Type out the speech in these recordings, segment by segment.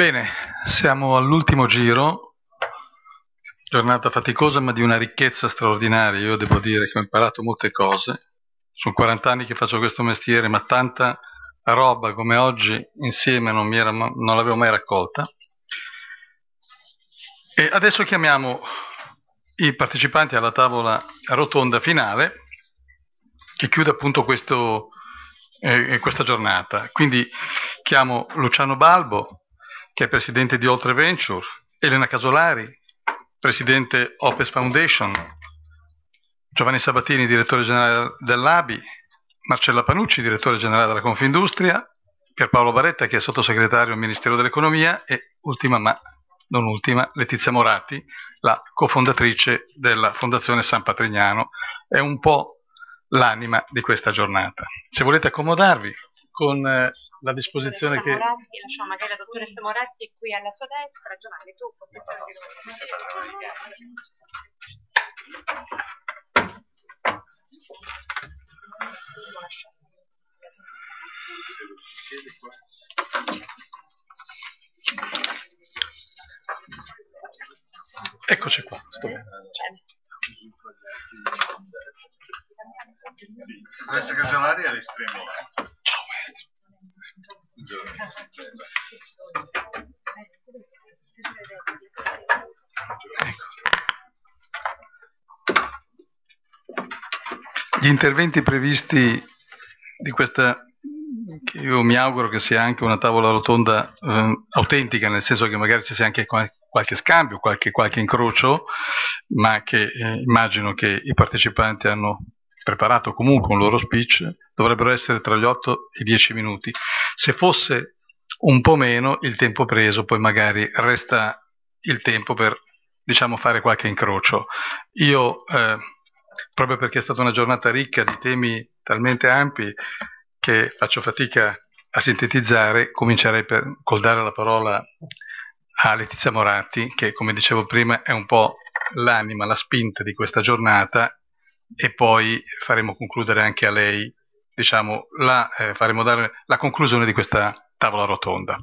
Bene, siamo all'ultimo giro, giornata faticosa ma di una ricchezza straordinaria, io devo dire che ho imparato molte cose, sono 40 anni che faccio questo mestiere ma tanta roba come oggi insieme non, era, non l'avevo mai raccolta. E adesso chiamiamo i partecipanti alla tavola rotonda finale che chiude appunto questo, eh, questa giornata. Quindi chiamo Luciano Balbo, che è presidente di Oltre Venture, Elena Casolari, presidente Opes Foundation, Giovanni Sabatini, direttore generale dell'ABI, Marcella Panucci, direttore generale della Confindustria, Pierpaolo Baretta, che è sottosegretario al Ministero dell'Economia, e ultima ma non ultima, Letizia Morati, la cofondatrice della Fondazione San Patrignano. È un po' l'anima di questa giornata. Se volete accomodarvi con eh, la disposizione che... Moratti, lasciamo magari la dottoressa Moratti qui alla sua destra, Giovanni tu, posizione di Eccoci qua, sto bene. Silvestro Casolari all'estremo alto. Ciao maestro. Gli interventi previsti di questa, che io mi auguro che sia anche una tavola rotonda eh, autentica, nel senso che magari ci sia anche qualche qualche scambio, qualche, qualche incrocio, ma che eh, immagino che i partecipanti hanno preparato comunque un loro speech, dovrebbero essere tra gli 8 e i 10 minuti. Se fosse un po' meno il tempo preso, poi magari resta il tempo per diciamo fare qualche incrocio. Io, eh, proprio perché è stata una giornata ricca di temi talmente ampi che faccio fatica a sintetizzare, comincerei per, col dare la parola a Letizia Moratti, che come dicevo prima è un po' l'anima, la spinta di questa giornata e poi faremo concludere anche a lei, diciamo, la, eh, faremo dare la conclusione di questa tavola rotonda.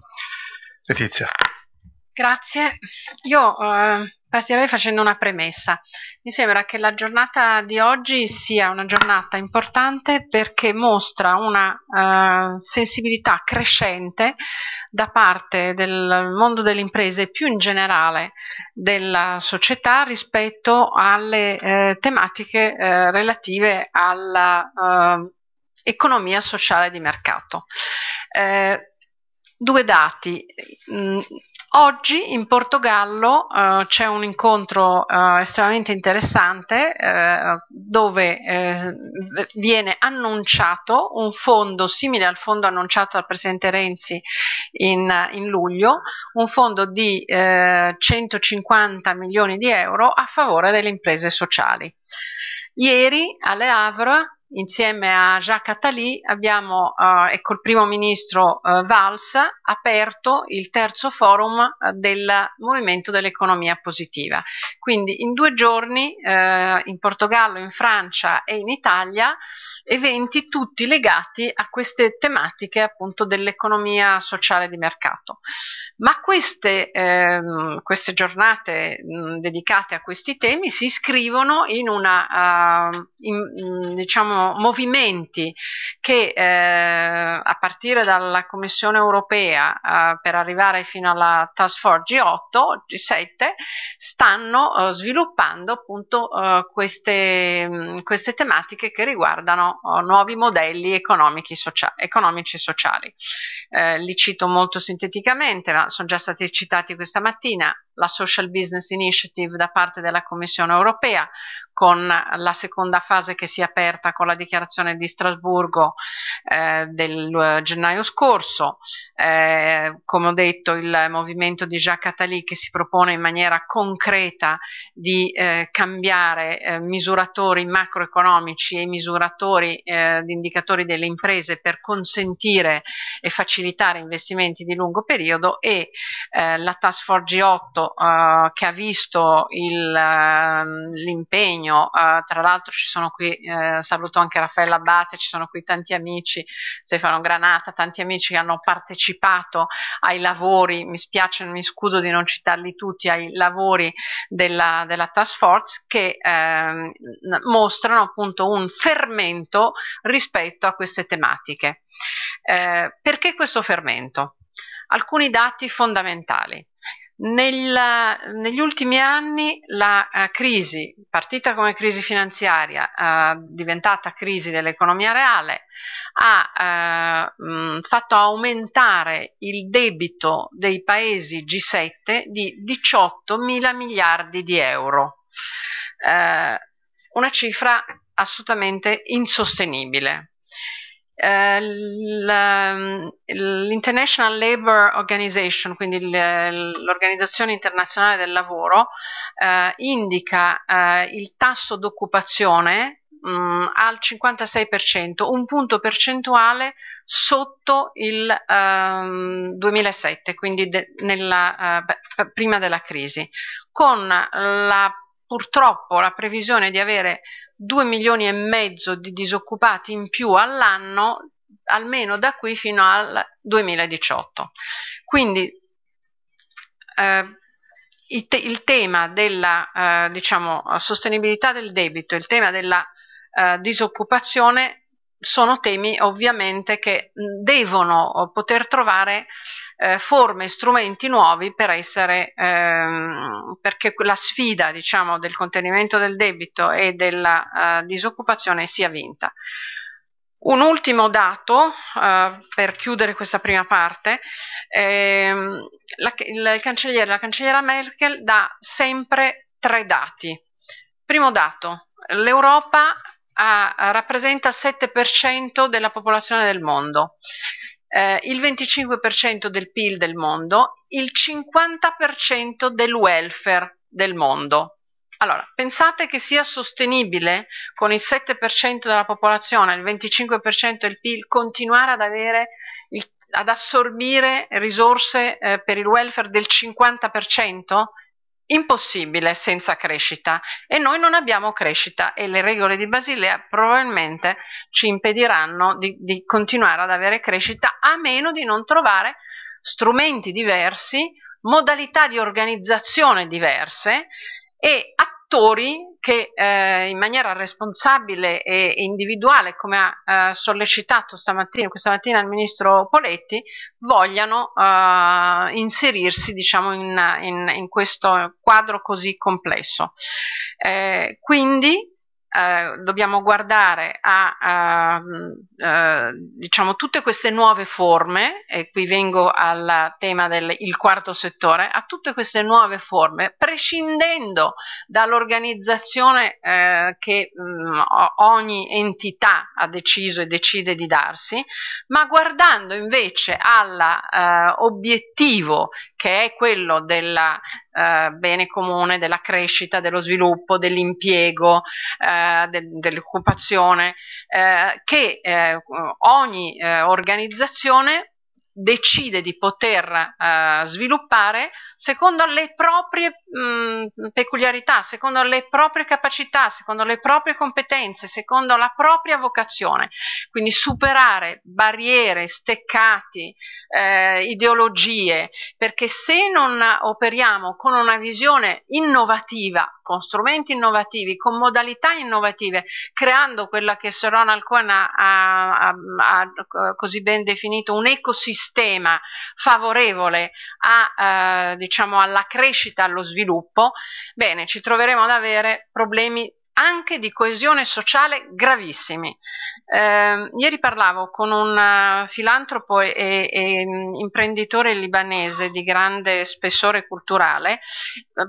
Letizia. Grazie. Io eh, partirei facendo una premessa. Mi sembra che la giornata di oggi sia una giornata importante perché mostra una eh, sensibilità crescente da parte del mondo delle imprese e più in generale della società rispetto alle eh, tematiche eh, relative all'economia eh, sociale di mercato eh, due dati. Mm, Oggi in Portogallo eh, c'è un incontro eh, estremamente interessante eh, dove eh, viene annunciato un fondo simile al fondo annunciato dal Presidente Renzi in, in luglio, un fondo di 150 eh, milioni di euro a favore delle imprese sociali. Ieri alle Havre insieme a Jacques Attali abbiamo eh, e col primo ministro eh, Valls aperto il terzo forum eh, del movimento dell'economia positiva. Quindi in due giorni eh, in Portogallo, in Francia e in Italia eventi tutti legati a queste tematiche appunto dell'economia sociale di mercato. Ma queste, ehm, queste giornate mh, dedicate a questi temi si iscrivono in una, uh, in, diciamo, movimenti che eh, a partire dalla Commissione europea eh, per arrivare fino alla Task Force G8, G7, stanno eh, sviluppando appunto eh, queste, mh, queste, tematiche che riguardano eh, nuovi modelli economici, socia economici e sociali. Eh, li cito molto sinteticamente, ma sono già stati citati questa mattina, la Social Business Initiative da parte della Commissione europea, con la seconda fase che si è aperta con la dichiarazione di Strasburgo eh, del eh, gennaio scorso. Eh, come ho detto, il movimento di Jacques Attali che si propone in maniera concreta di eh, cambiare eh, misuratori macroeconomici e misuratori eh, di indicatori delle imprese per consentire e facilitare investimenti di lungo periodo e la Task Force G8 che ha visto ehm, l'impegno, tra l'altro ci sono qui, saluto anche Raffaella Abate, ci sono qui tanti tanti amici, Stefano Granata, tanti amici che hanno partecipato ai lavori, mi spiace, mi scuso di non citarli tutti, ai lavori della, della task force che eh, mostrano appunto un fermento rispetto a queste tematiche. Eh, perché questo fermento? Alcuni dati fondamentali. Nella, negli ultimi anni la uh, crisi, partita come crisi finanziaria, uh, diventata crisi dell'economia reale, ha uh, eh, mh, mm, fatto aumentare il debito dei paesi G7 di 18 mila miliardi di euro, una cifra assolutamente insostenibile. Eh, l'International Labour Organization, quindi l'Organizzazione Internazionale del Lavoro, eh, indica eh, il tasso d'occupazione mm, al 56%, un punto percentuale sotto il um, ehm, 2007, quindi de nella, uh, prima della crisi, con la purtroppo la previsione di avere 2 milioni e mezzo di disoccupati in più all'anno almeno da qui fino al 2018. Quindi eh, il, te il, tema della eh, diciamo, sostenibilità del debito, il tema della eh, disoccupazione sono temi ovviamente che devono eh, poter trovare eh, forme, strumenti nuovi per essere, ehm, perché la sfida diciamo, del contenimento del debito e della eh, disoccupazione sia vinta. Un ultimo dato eh, per chiudere questa prima parte, ehm, la, il cancelliere, la cancelliera Merkel dà sempre tre dati. Primo dato, l'Europa ha, rappresenta il 7% della popolazione del mondo, eh, il 25% del PIL del mondo, il 50% del welfare del mondo. Allora, pensate che sia sostenibile con il 7% della popolazione, il 25% del PIL, continuare ad avere il ad assorbire risorse eh, per il welfare del 50%? impossibile senza crescita e noi non abbiamo crescita e le regole di Basilea probabilmente ci impediranno di, di continuare ad avere crescita a meno di non trovare strumenti diversi, modalità di organizzazione diverse e attività attori che eh, in maniera responsabile e individuale, come ha eh, sollecitato stamattina, questa mattina il ministro Poletti, vogliano eh, inserirsi diciamo, in, in, in, questo quadro così complesso. Eh, quindi eh, dobbiamo guardare a, a, ehm, a eh, diciamo, tutte queste nuove forme, e qui vengo al tema del quarto settore, a tutte queste nuove forme, prescindendo dall'organizzazione eh, che mh, mm, ogni entità ha deciso e decide di darsi, ma guardando invece all'obiettivo eh, che è quello del eh, bene comune, della crescita, dello sviluppo, dell'impiego, eh, de dell'occupazione, eh, che eh, ogni eh, organizzazione decide di poter eh, sviluppare secondo le proprie mh, peculiarità, secondo le proprie capacità, secondo le proprie competenze, secondo la propria vocazione. Quindi superare barriere, steccati, eh, ideologie, perché se non operiamo con una visione innovativa, con strumenti innovativi, con modalità innovative, creando quella che Sir Ronald Cohen ha, ha, ha, ha così ben definito un ecosistema, sistema favorevole a, eh, diciamo alla crescita, allo sviluppo, bene, ci troveremo ad avere problemi anche di coesione sociale gravissimi. Eh, ieri parlavo con un eh, filantropo e, e, mm, imprenditore libanese di grande spessore culturale.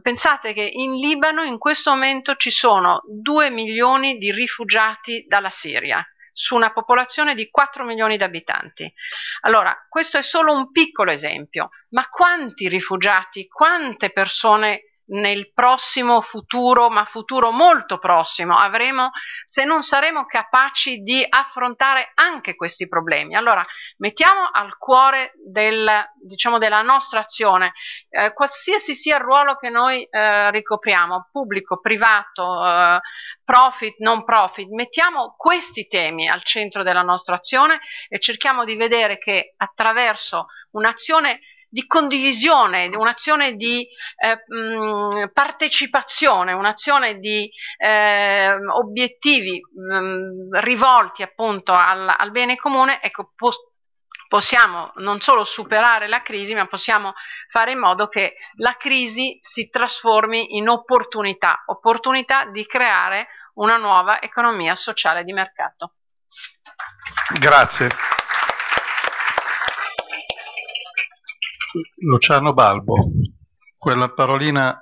Pensate che in Libano in questo momento ci sono 2 milioni di rifugiati dalla Siria su una popolazione di 4 milioni di abitanti. Allora, questo è solo un piccolo esempio, ma quanti rifugiati, quante persone nel prossimo futuro, ma futuro molto prossimo, avremo se non saremo capaci di affrontare anche questi problemi. Allora, mettiamo al cuore del, diciamo, della nostra azione, eh, qualsiasi sia il ruolo che noi eh, ricopriamo, pubblico, privato, eh, profit, non profit, mettiamo questi temi al centro della nostra azione e cerchiamo di vedere che attraverso un'azione di condivisione, un'azione di eh, mh, partecipazione, un'azione di eh, obiettivi mh, rivolti appunto al, al, bene comune, ecco, post possiamo non solo superare la crisi, ma possiamo fare in modo che la crisi si trasformi in opportunità, opportunità di creare una nuova economia sociale di mercato. Grazie. Luciano Balbo, quella parolina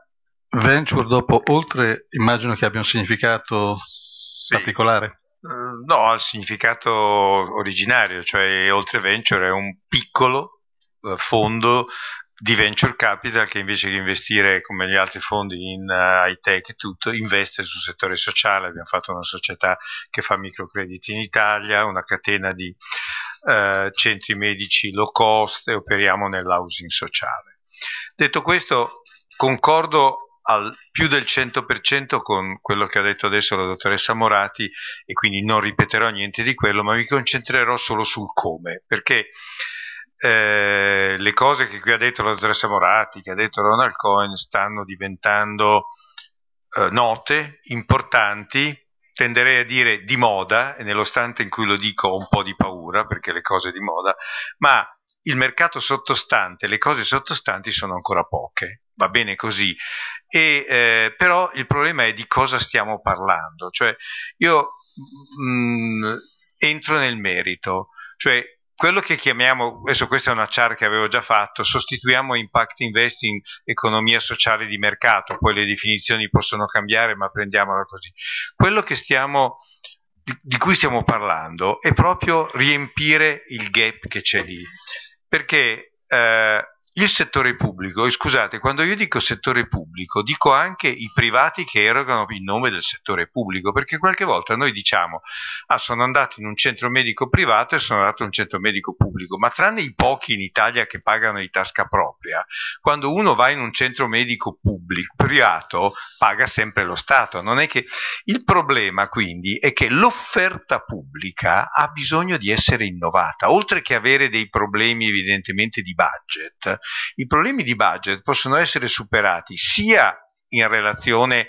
venture dopo oltre immagino che abbia un significato sì. particolare. Eh, no, ha il significato originario, cioè oltre venture è un piccolo eh, fondo di venture capital che invece di investire come gli altri fondi in uh, high tech e tutto investe sul settore sociale abbiamo fatto una società che fa microcrediti in Italia una catena di eh, centri medici low cost e operiamo nell'housing sociale. Detto questo, concordo al più del 100% con quello che ha detto adesso la dottoressa Morati e quindi non ripeterò niente di quello, ma mi concentrerò solo sul come, perché eh, le cose che qui ha detto la dottoressa Morati, che ha detto Ronald Cohen, stanno diventando eh, note, importanti, tenderei a dire di moda, e nello stante in cui lo dico ho un po' di paura perché le cose di moda, ma il mercato sottostante, le cose sottostanti sono ancora poche, va bene così. E, eh, però il problema è di cosa stiamo parlando, cioè io mh, mm, mm, entro nel merito, cioè quello che chiamiamo, adesso questa è una char che avevo già fatto, sostituiamo impact investing economia sociale di mercato, poi le definizioni possono cambiare ma prendiamola così. Quello stiamo, di cui stiamo parlando è proprio riempire il gap che c'è lì, perché eh, il settore pubblico, scusate, quando io dico settore pubblico, dico anche i privati che erogano il nome del settore pubblico, perché qualche volta noi diciamo, ah, sono andato in un centro medico privato e sono andato in un centro medico pubblico, ma tranne i pochi in Italia che pagano di tasca propria, quando uno va in un centro medico pubblico, privato, paga sempre lo Stato. Non è che... Il problema quindi è che l'offerta pubblica ha bisogno di essere innovata, oltre che avere dei problemi evidentemente di budget i problemi di budget possono essere superati sia in relazione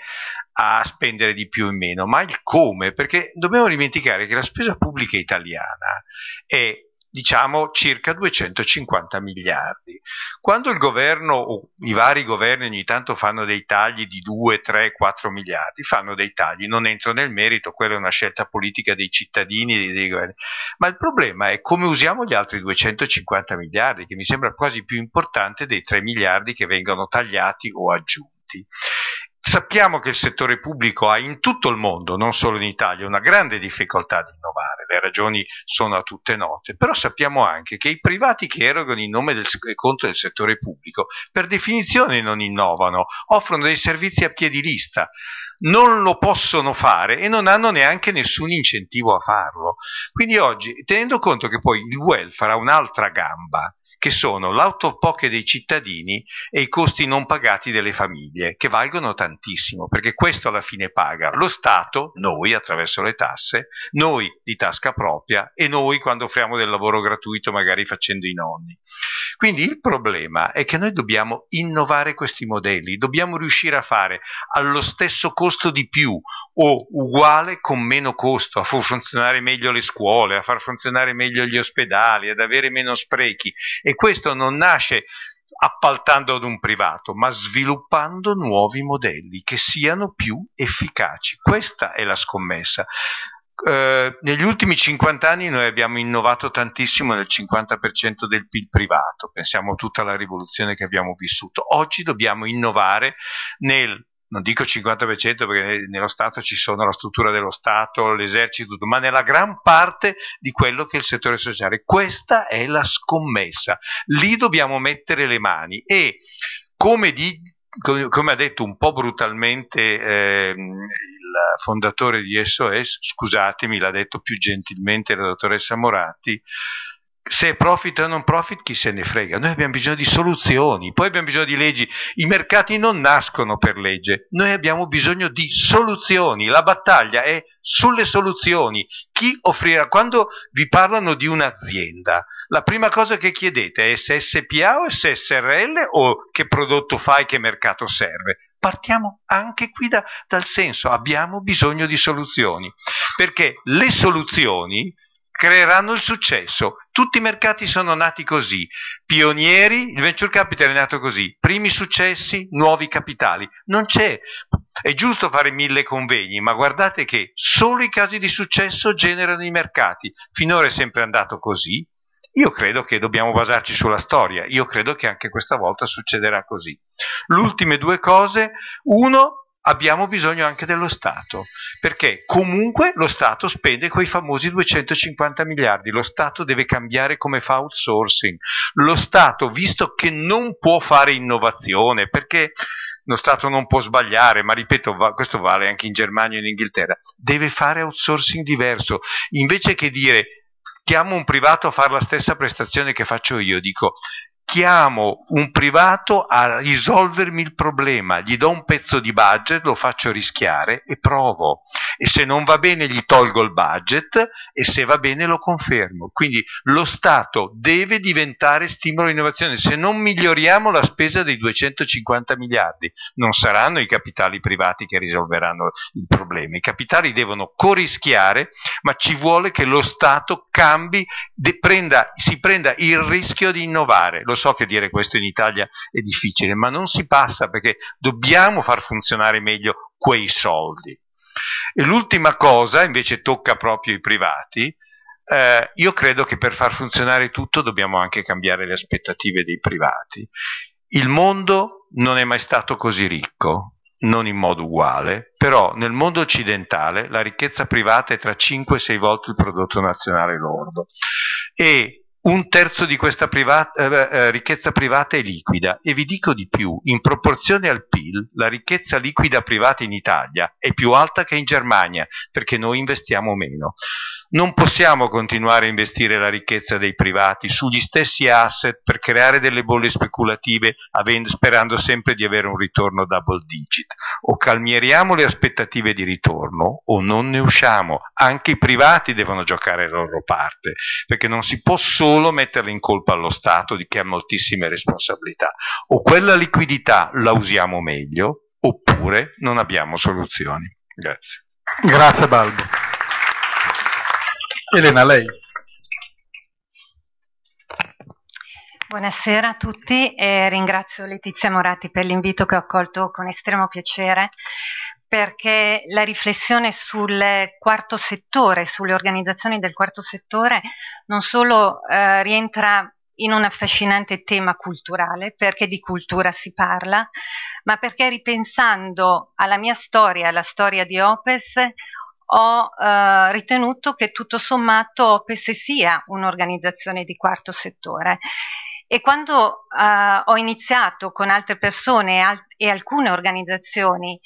a spendere di più e meno, ma il come, perché dobbiamo dimenticare che la spesa pubblica italiana è diciamo circa 250 miliardi. Quando il governo o i vari governi ogni tanto fanno dei tagli di 2, 3, 4 miliardi, fanno dei tagli, non entro nel merito, quella è una scelta politica dei cittadini, dei governi, ma il problema è come usiamo gli altri 250 miliardi, che mi sembra quasi più importante dei 3 miliardi che vengono tagliati o aggiunti. Sappiamo che il settore pubblico ha in tutto il mondo, non solo in Italia, una grande difficoltà di innovare, le ragioni sono a tutte note, però sappiamo anche che i privati che erogano in nome del, eh, conto del settore pubblico per definizione non innovano, offrono dei servizi a piedi lista, non lo possono fare e non hanno neanche nessun incentivo a farlo. Quindi oggi, tenendo conto che poi il welfare ha un'altra gamba, che sono l'autopoche dei cittadini e i costi non pagati delle famiglie, che valgono tantissimo, perché questo alla fine paga lo Stato, noi attraverso le tasse, noi di tasca propria e noi quando offriamo del lavoro gratuito magari facendo i nonni. Quindi il problema è che noi dobbiamo innovare questi modelli, dobbiamo riuscire a fare allo stesso costo di più o uguale con meno costo, a far funzionare meglio le scuole, a far funzionare meglio gli ospedali, ad avere meno sprechi e questo non nasce appaltando ad un privato, ma sviluppando nuovi modelli che siano più efficaci. Questa è la scommessa. Eh, negli ultimi 50 anni noi abbiamo innovato tantissimo nel 50% del PIL privato, pensiamo a tutta la rivoluzione che abbiamo vissuto. Oggi dobbiamo innovare nel non dico 50% perché nello Stato ci sono la struttura dello Stato, l'esercito, ma nella gran parte di quello che è il settore sociale. Questa è la scommessa. Lì dobbiamo mettere le mani e come di, come ha detto un po' brutalmente eh, il fondatore di SOS, scusatemi, l'ha detto più gentilmente la dottoressa Moratti, se è profit o non profit chi se ne frega, noi abbiamo bisogno di soluzioni, poi abbiamo bisogno di leggi, i mercati non nascono per legge, noi abbiamo bisogno di soluzioni, la battaglia è sulle soluzioni, chi offrirà, quando vi parlano di un'azienda, la prima cosa che chiedete è se SPA o SSRL o che prodotto fai, che mercato serve, partiamo anche qui da, dal senso, abbiamo bisogno di soluzioni, perché le soluzioni creeranno il successo. Tutti i mercati sono nati così. Pionieri, il venture capital è nato così. Primi successi, nuovi capitali. Non c'è. È giusto fare mille convegni, ma guardate che solo i casi di successo generano i mercati. Finora è sempre andato così. Io credo che dobbiamo basarci sulla storia. Io credo che anche questa volta succederà così. Le due cose. Uno, abbiamo bisogno anche dello Stato, perché comunque lo Stato spende quei famosi 250 miliardi, lo Stato deve cambiare come fa outsourcing, lo Stato, visto che non può fare innovazione, perché lo Stato non può sbagliare, ma ripeto, va, questo vale anche in Germania e in Inghilterra, deve fare outsourcing diverso, invece che dire chiamo un privato a fare la stessa prestazione che faccio io, dico chiamo un privato a risolvermi il problema, gli do un pezzo di budget, lo faccio rischiare e provo. E se non va bene gli tolgo il budget e se va bene lo confermo. Quindi lo Stato deve diventare stimolo all'innovazione. Se non miglioriamo la spesa dei 250 miliardi, non saranno i capitali privati che risolveranno il problema. I capitali devono corischiare, ma ci vuole che lo Stato cambi, prenda, si prenda il rischio di innovare. Lo so che dire questo in Italia è difficile, ma non si passa perché dobbiamo far funzionare meglio quei soldi. E l'ultima cosa, invece, tocca proprio i privati. Eh, io credo che per far funzionare tutto dobbiamo anche cambiare le aspettative dei privati. Il mondo non è mai stato così ricco, non in modo uguale, però nel mondo occidentale la ricchezza privata è tra 5 e 6 volte il prodotto nazionale lordo e un terzo di questa privata, eh, eh, ricchezza privata è liquida e vi dico di più, in proporzione al PIL la ricchezza liquida privata in Italia è più alta che in Germania perché noi investiamo meno. Non possiamo continuare a investire la ricchezza dei privati sugli stessi asset per creare delle bolle speculative avendo, sperando sempre di avere un ritorno double digit. O calmieriamo le aspettative di ritorno o non ne usciamo. Anche i privati devono giocare la loro parte, perché non si può solo metterle in colpa allo Stato di chi ha moltissime responsabilità. O quella liquidità la usiamo meglio oppure non abbiamo soluzioni. Grazie. Grazie Balbo. Elena, lei. Buonasera a tutti e ringrazio Letizia Morati per l'invito che ho accolto con estremo piacere perché la riflessione sul quarto settore, sulle organizzazioni del quarto settore, non solo eh, rientra in un affascinante tema culturale, perché di cultura si parla, ma perché ripensando alla mia storia, alla storia di Opes, ho eh, ritenuto che tutto sommato OPES sia un'organizzazione di quarto settore. E quando eh, ho iniziato con altre persone al e alcune organizzazioni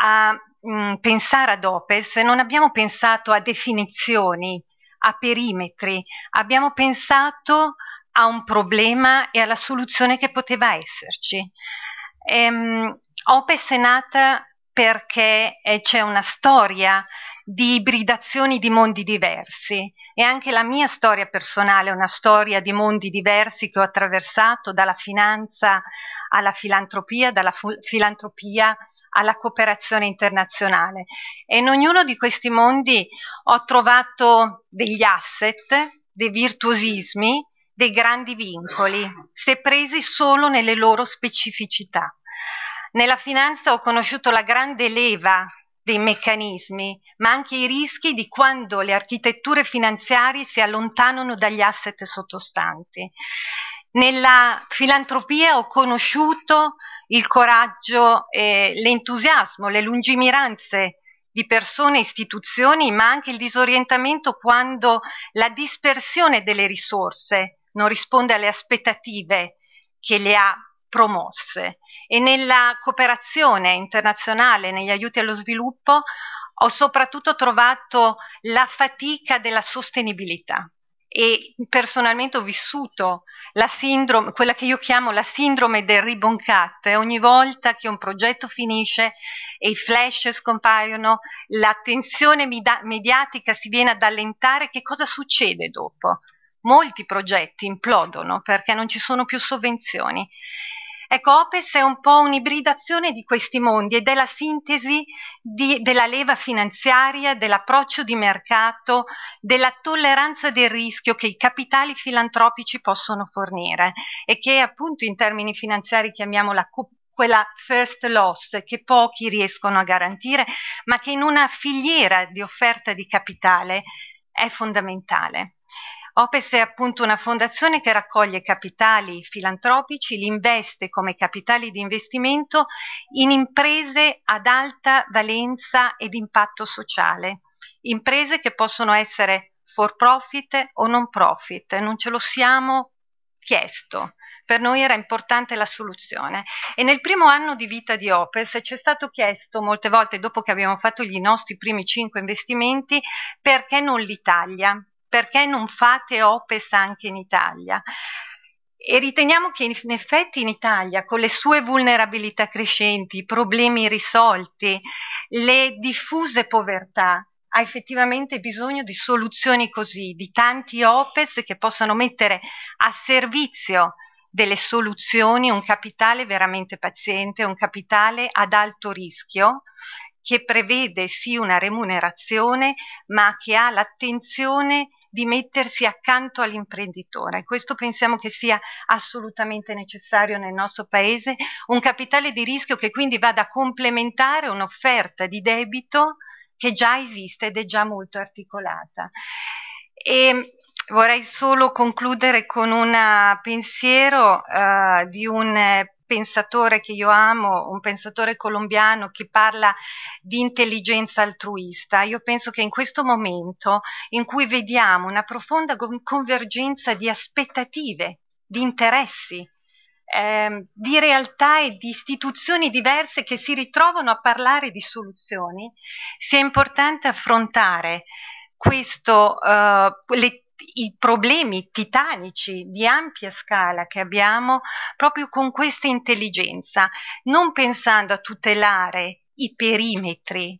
a mh, mm, pensare ad OPES, non abbiamo pensato a definizioni, a perimetri, abbiamo pensato a un problema e alla soluzione che poteva esserci. Ehm, OPES è nata perché eh, c'è una storia di ibridazioni di mondi diversi e anche la mia storia personale è una storia di mondi diversi che ho attraversato dalla finanza alla filantropia, dalla filantropia alla cooperazione internazionale e in ognuno di questi mondi ho trovato degli asset, dei virtuosismi, dei grandi vincoli, se presi solo nelle loro specificità. Nella finanza ho conosciuto la grande leva dei meccanismi, ma anche i rischi di quando le architetture finanziarie si allontanano dagli asset sottostanti. Nella filantropia ho conosciuto il coraggio, eh, l'entusiasmo, le lungimiranze di persone e istituzioni, ma anche il disorientamento quando la dispersione delle risorse non risponde alle aspettative che le ha promosse e nella cooperazione internazionale, negli aiuti allo sviluppo, ho soprattutto trovato la fatica della sostenibilità e personalmente ho vissuto la sindrome, quella che io chiamo la sindrome del ribbon cut, ogni volta che un progetto finisce e i flash scompaiono, l'attenzione mediatica si viene ad allentare, che cosa succede dopo? molti progetti implodono perché non ci sono più sovvenzioni. Ecco, OPES è un po' un'ibridazione di questi mondi ed è la sintesi di, della leva finanziaria, dell'approccio di mercato, della tolleranza del rischio che i capitali filantropici possono fornire e che appunto in termini finanziari chiamiamo la quella first loss che pochi riescono a garantire, ma che in una filiera di offerta di capitale è fondamentale. Opes è appunto una fondazione che raccoglie capitali filantropici, li investe come capitali di investimento in imprese ad alta valenza ed impatto sociale, imprese che possono essere for profit o non profit, non ce lo siamo chiesto. Per noi era importante la soluzione e nel primo anno di vita di Opes ci è stato chiesto molte volte dopo che abbiamo fatto i nostri primi cinque investimenti perché non l'Italia, perché non fate OPES anche in Italia? E riteniamo che in effetti in Italia, con le sue vulnerabilità crescenti, i problemi risolti, le diffuse povertà, ha effettivamente bisogno di soluzioni così, di tanti OPES che possano mettere a servizio delle soluzioni un capitale veramente paziente, un capitale ad alto rischio che prevede sì una remunerazione, ma che ha l'attenzione di mettersi accanto all'imprenditore. Questo pensiamo che sia assolutamente necessario nel nostro Paese, un capitale di rischio che quindi vada a complementare un'offerta di debito che già esiste ed è già molto articolata. E vorrei solo concludere con un eh, pensiero eh, di un eh, pensatore che io amo, un pensatore colombiano che parla di intelligenza altruista. Io penso che in questo momento in cui vediamo una profonda convergenza di aspettative, di interessi, ehm, di realtà e di istituzioni diverse che si ritrovano a parlare di soluzioni, sia importante affrontare questo, eh, le i problemi titanici di ampia scala che abbiamo proprio con questa intelligenza, non pensando a tutelare i perimetri,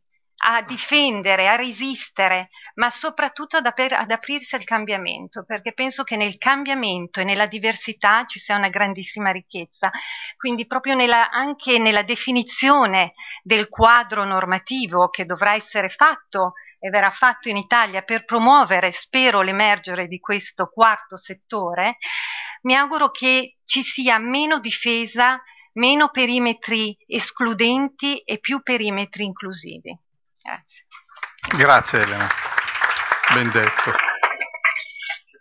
a difendere, a resistere, ma soprattutto ad, aper, ad aprirsi al cambiamento, perché penso che nel cambiamento e nella diversità ci sia una grandissima ricchezza. Quindi proprio nella, anche nella definizione del quadro normativo che dovrà essere fatto e verrà fatto in Italia per promuovere, spero, l'emergere di questo quarto settore, mi auguro che ci sia meno difesa, meno perimetri escludenti e più perimetri inclusivi. Grazie. Grazie Elena, ben detto.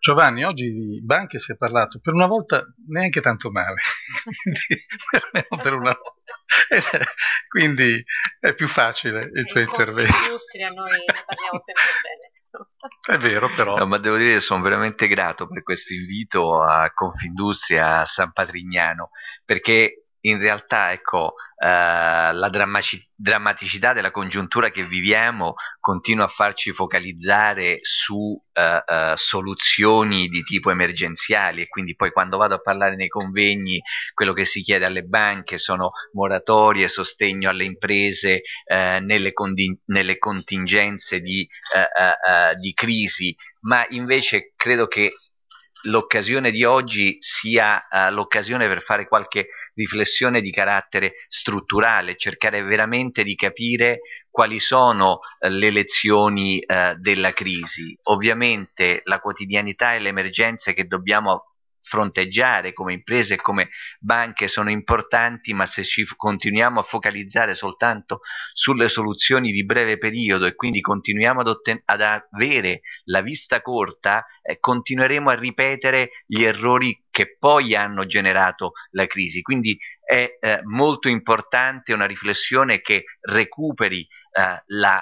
Giovanni, oggi di banche si è parlato per una volta neanche tanto male, quindi, per una volta. quindi è più facile il eh, tuo intervento. Industria noi ne parliamo sempre bene. È vero però. No, ma devo dire che sono veramente grato per questo invito a Confindustria a San Patrignano, perché in realtà ecco, eh, la drammaci- drammaticità della congiuntura che viviamo continua a farci focalizzare su eh, eh, soluzioni di tipo emergenziali e quindi poi quando vado a parlare nei convegni quello che si chiede alle banche sono moratorie, sostegno alle imprese eh, nelle, condi- nelle, contingenze di, eh, eh, di crisi, ma invece credo che l'occasione di oggi sia uh, l'occasione per fare qualche riflessione di carattere strutturale, cercare veramente di capire quali sono uh, le lezioni uh, della crisi. Ovviamente la quotidianità e le emergenze che dobbiamo fronteggiare come imprese e come banche sono importanti, ma se ci continuiamo a focalizzare soltanto sulle soluzioni di breve periodo e quindi continuiamo ad, ad avere la vista corta, eh, continueremo a ripetere gli errori che poi hanno generato la crisi. Quindi è eh, molto importante una riflessione che recuperi eh,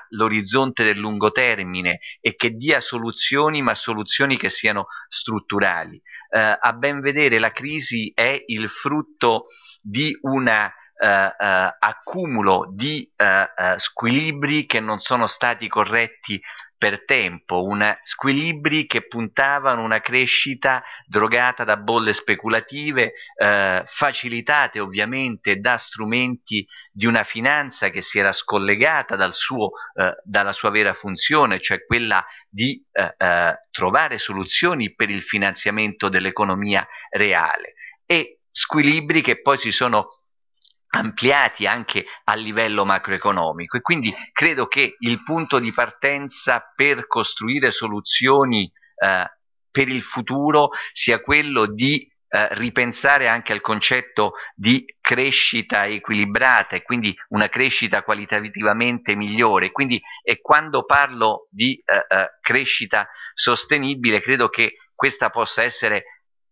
l'orizzonte del lungo termine e che dia soluzioni, ma soluzioni che siano strutturali. Eh, a ben vedere la crisi è il frutto di una eh, eh, accumulo di eh, squilibri che non sono stati corretti per tempo, una, squilibri che puntavano una crescita drogata da bolle speculative, eh, facilitate ovviamente da strumenti di una finanza che si era scollegata dal suo, eh, dalla sua vera funzione, cioè quella di eh, trovare soluzioni per il finanziamento dell'economia reale e squilibri che poi si sono ampliati anche a livello macroeconomico e quindi credo che il punto di partenza per costruire soluzioni eh, per il futuro sia quello di eh, ripensare anche al concetto di crescita equilibrata e quindi una crescita qualitativamente migliore. Quindi e quando parlo di eh, eh crescita sostenibile credo che questa possa essere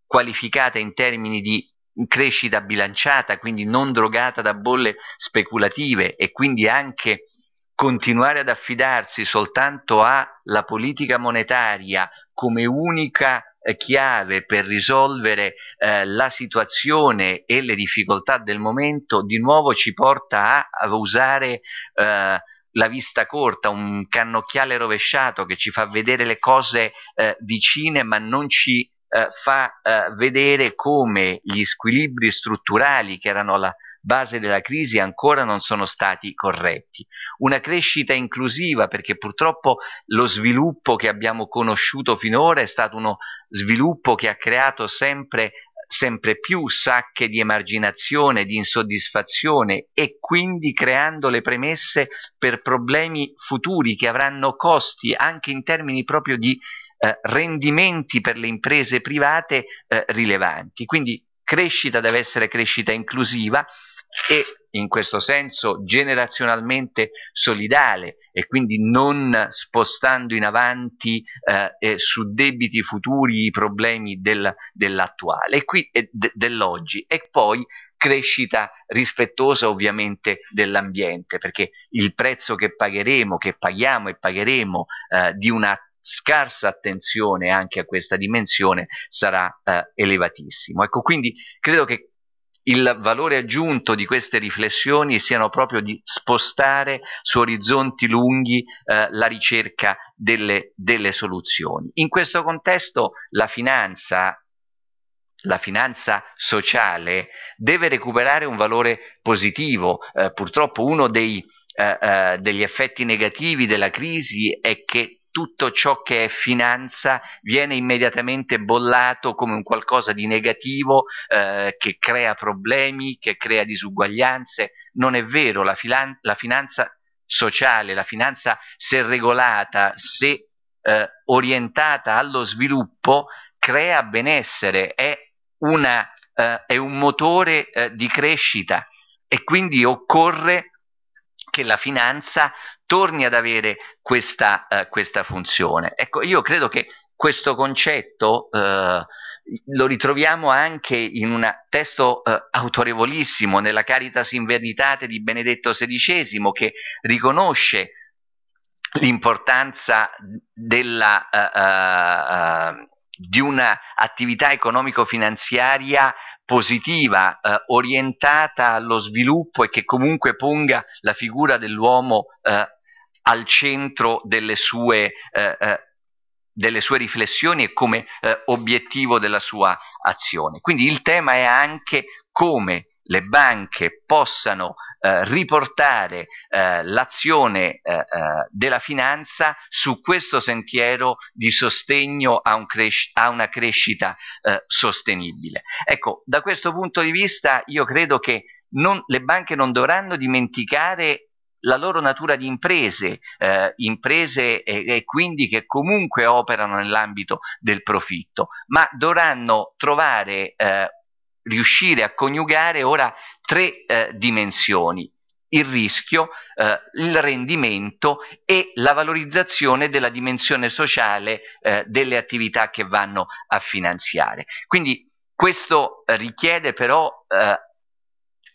qualificata in termini di crescita bilanciata, quindi non drogata da bolle speculative e quindi anche continuare ad affidarsi soltanto alla politica monetaria come unica eh, chiave per risolvere eh, la situazione e le difficoltà del momento, di nuovo ci porta a, usare eh, la vista corta, un cannocchiale rovesciato che ci fa vedere le cose eh, vicine ma non ci eh, fa eh, vedere come gli squilibri strutturali che erano alla base della crisi ancora non sono stati corretti. Una crescita inclusiva perché purtroppo lo sviluppo che abbiamo conosciuto finora è stato uno sviluppo che ha creato sempre sempre più sacche di emarginazione, di insoddisfazione e quindi creando le premesse per problemi futuri che avranno costi anche in termini proprio di eh, rendimenti per le imprese private eh, rilevanti. Quindi crescita deve essere crescita inclusiva e in questo senso generazionalmente solidale e quindi non spostando in avanti eh, su debiti futuri i problemi del, dell'attuale e qui, de, dell'oggi e poi crescita rispettosa ovviamente dell'ambiente perché il prezzo che pagheremo, che paghiamo e pagheremo eh, di una scarsa attenzione anche a questa dimensione sarà eh, elevatissimo. Ecco, quindi credo che il valore aggiunto di queste riflessioni siano proprio di spostare su orizzonti lunghi eh, la ricerca delle, delle soluzioni. In questo contesto la finanza la finanza sociale deve recuperare un valore positivo. Eh, purtroppo uno dei, eh, eh, degli effetti negativi della crisi è che tutto ciò che è finanza viene immediatamente bollato come un qualcosa di negativo eh, che crea problemi, che crea disuguaglianze. Non è vero, la, la finanza sociale, la finanza se regolata, se eh, orientata allo sviluppo, crea benessere, è, una, eh, è un motore eh, di crescita e quindi occorre che la finanza torni ad avere questa, eh, questa funzione. Ecco, io credo che questo concetto eh, lo ritroviamo anche in un testo eh, autorevolissimo, nella Caritas in Veritate di Benedetto XVI, che riconosce l'importanza della... Eh, eh di un'attività economico-finanziaria positiva, eh, orientata allo sviluppo e che comunque ponga la figura dell'uomo eh, al centro delle sue, eh, eh, delle sue riflessioni e come eh, obiettivo della sua azione. Quindi il tema è anche come le banche possano eh, riportare eh, l'azione eh, eh della finanza su questo sentiero di sostegno a, un a una crescita eh, sostenibile. Ecco, da questo punto di vista io credo che non, le banche non dovranno dimenticare la loro natura di imprese, eh, imprese e, e, quindi che comunque operano nell'ambito del profitto, ma dovranno trovare, eh, riuscire a coniugare ora tre eh, dimensioni, il rischio, eh, il rendimento e la valorizzazione della dimensione sociale eh, delle attività che vanno a finanziare. Quindi questo eh, richiede però eh,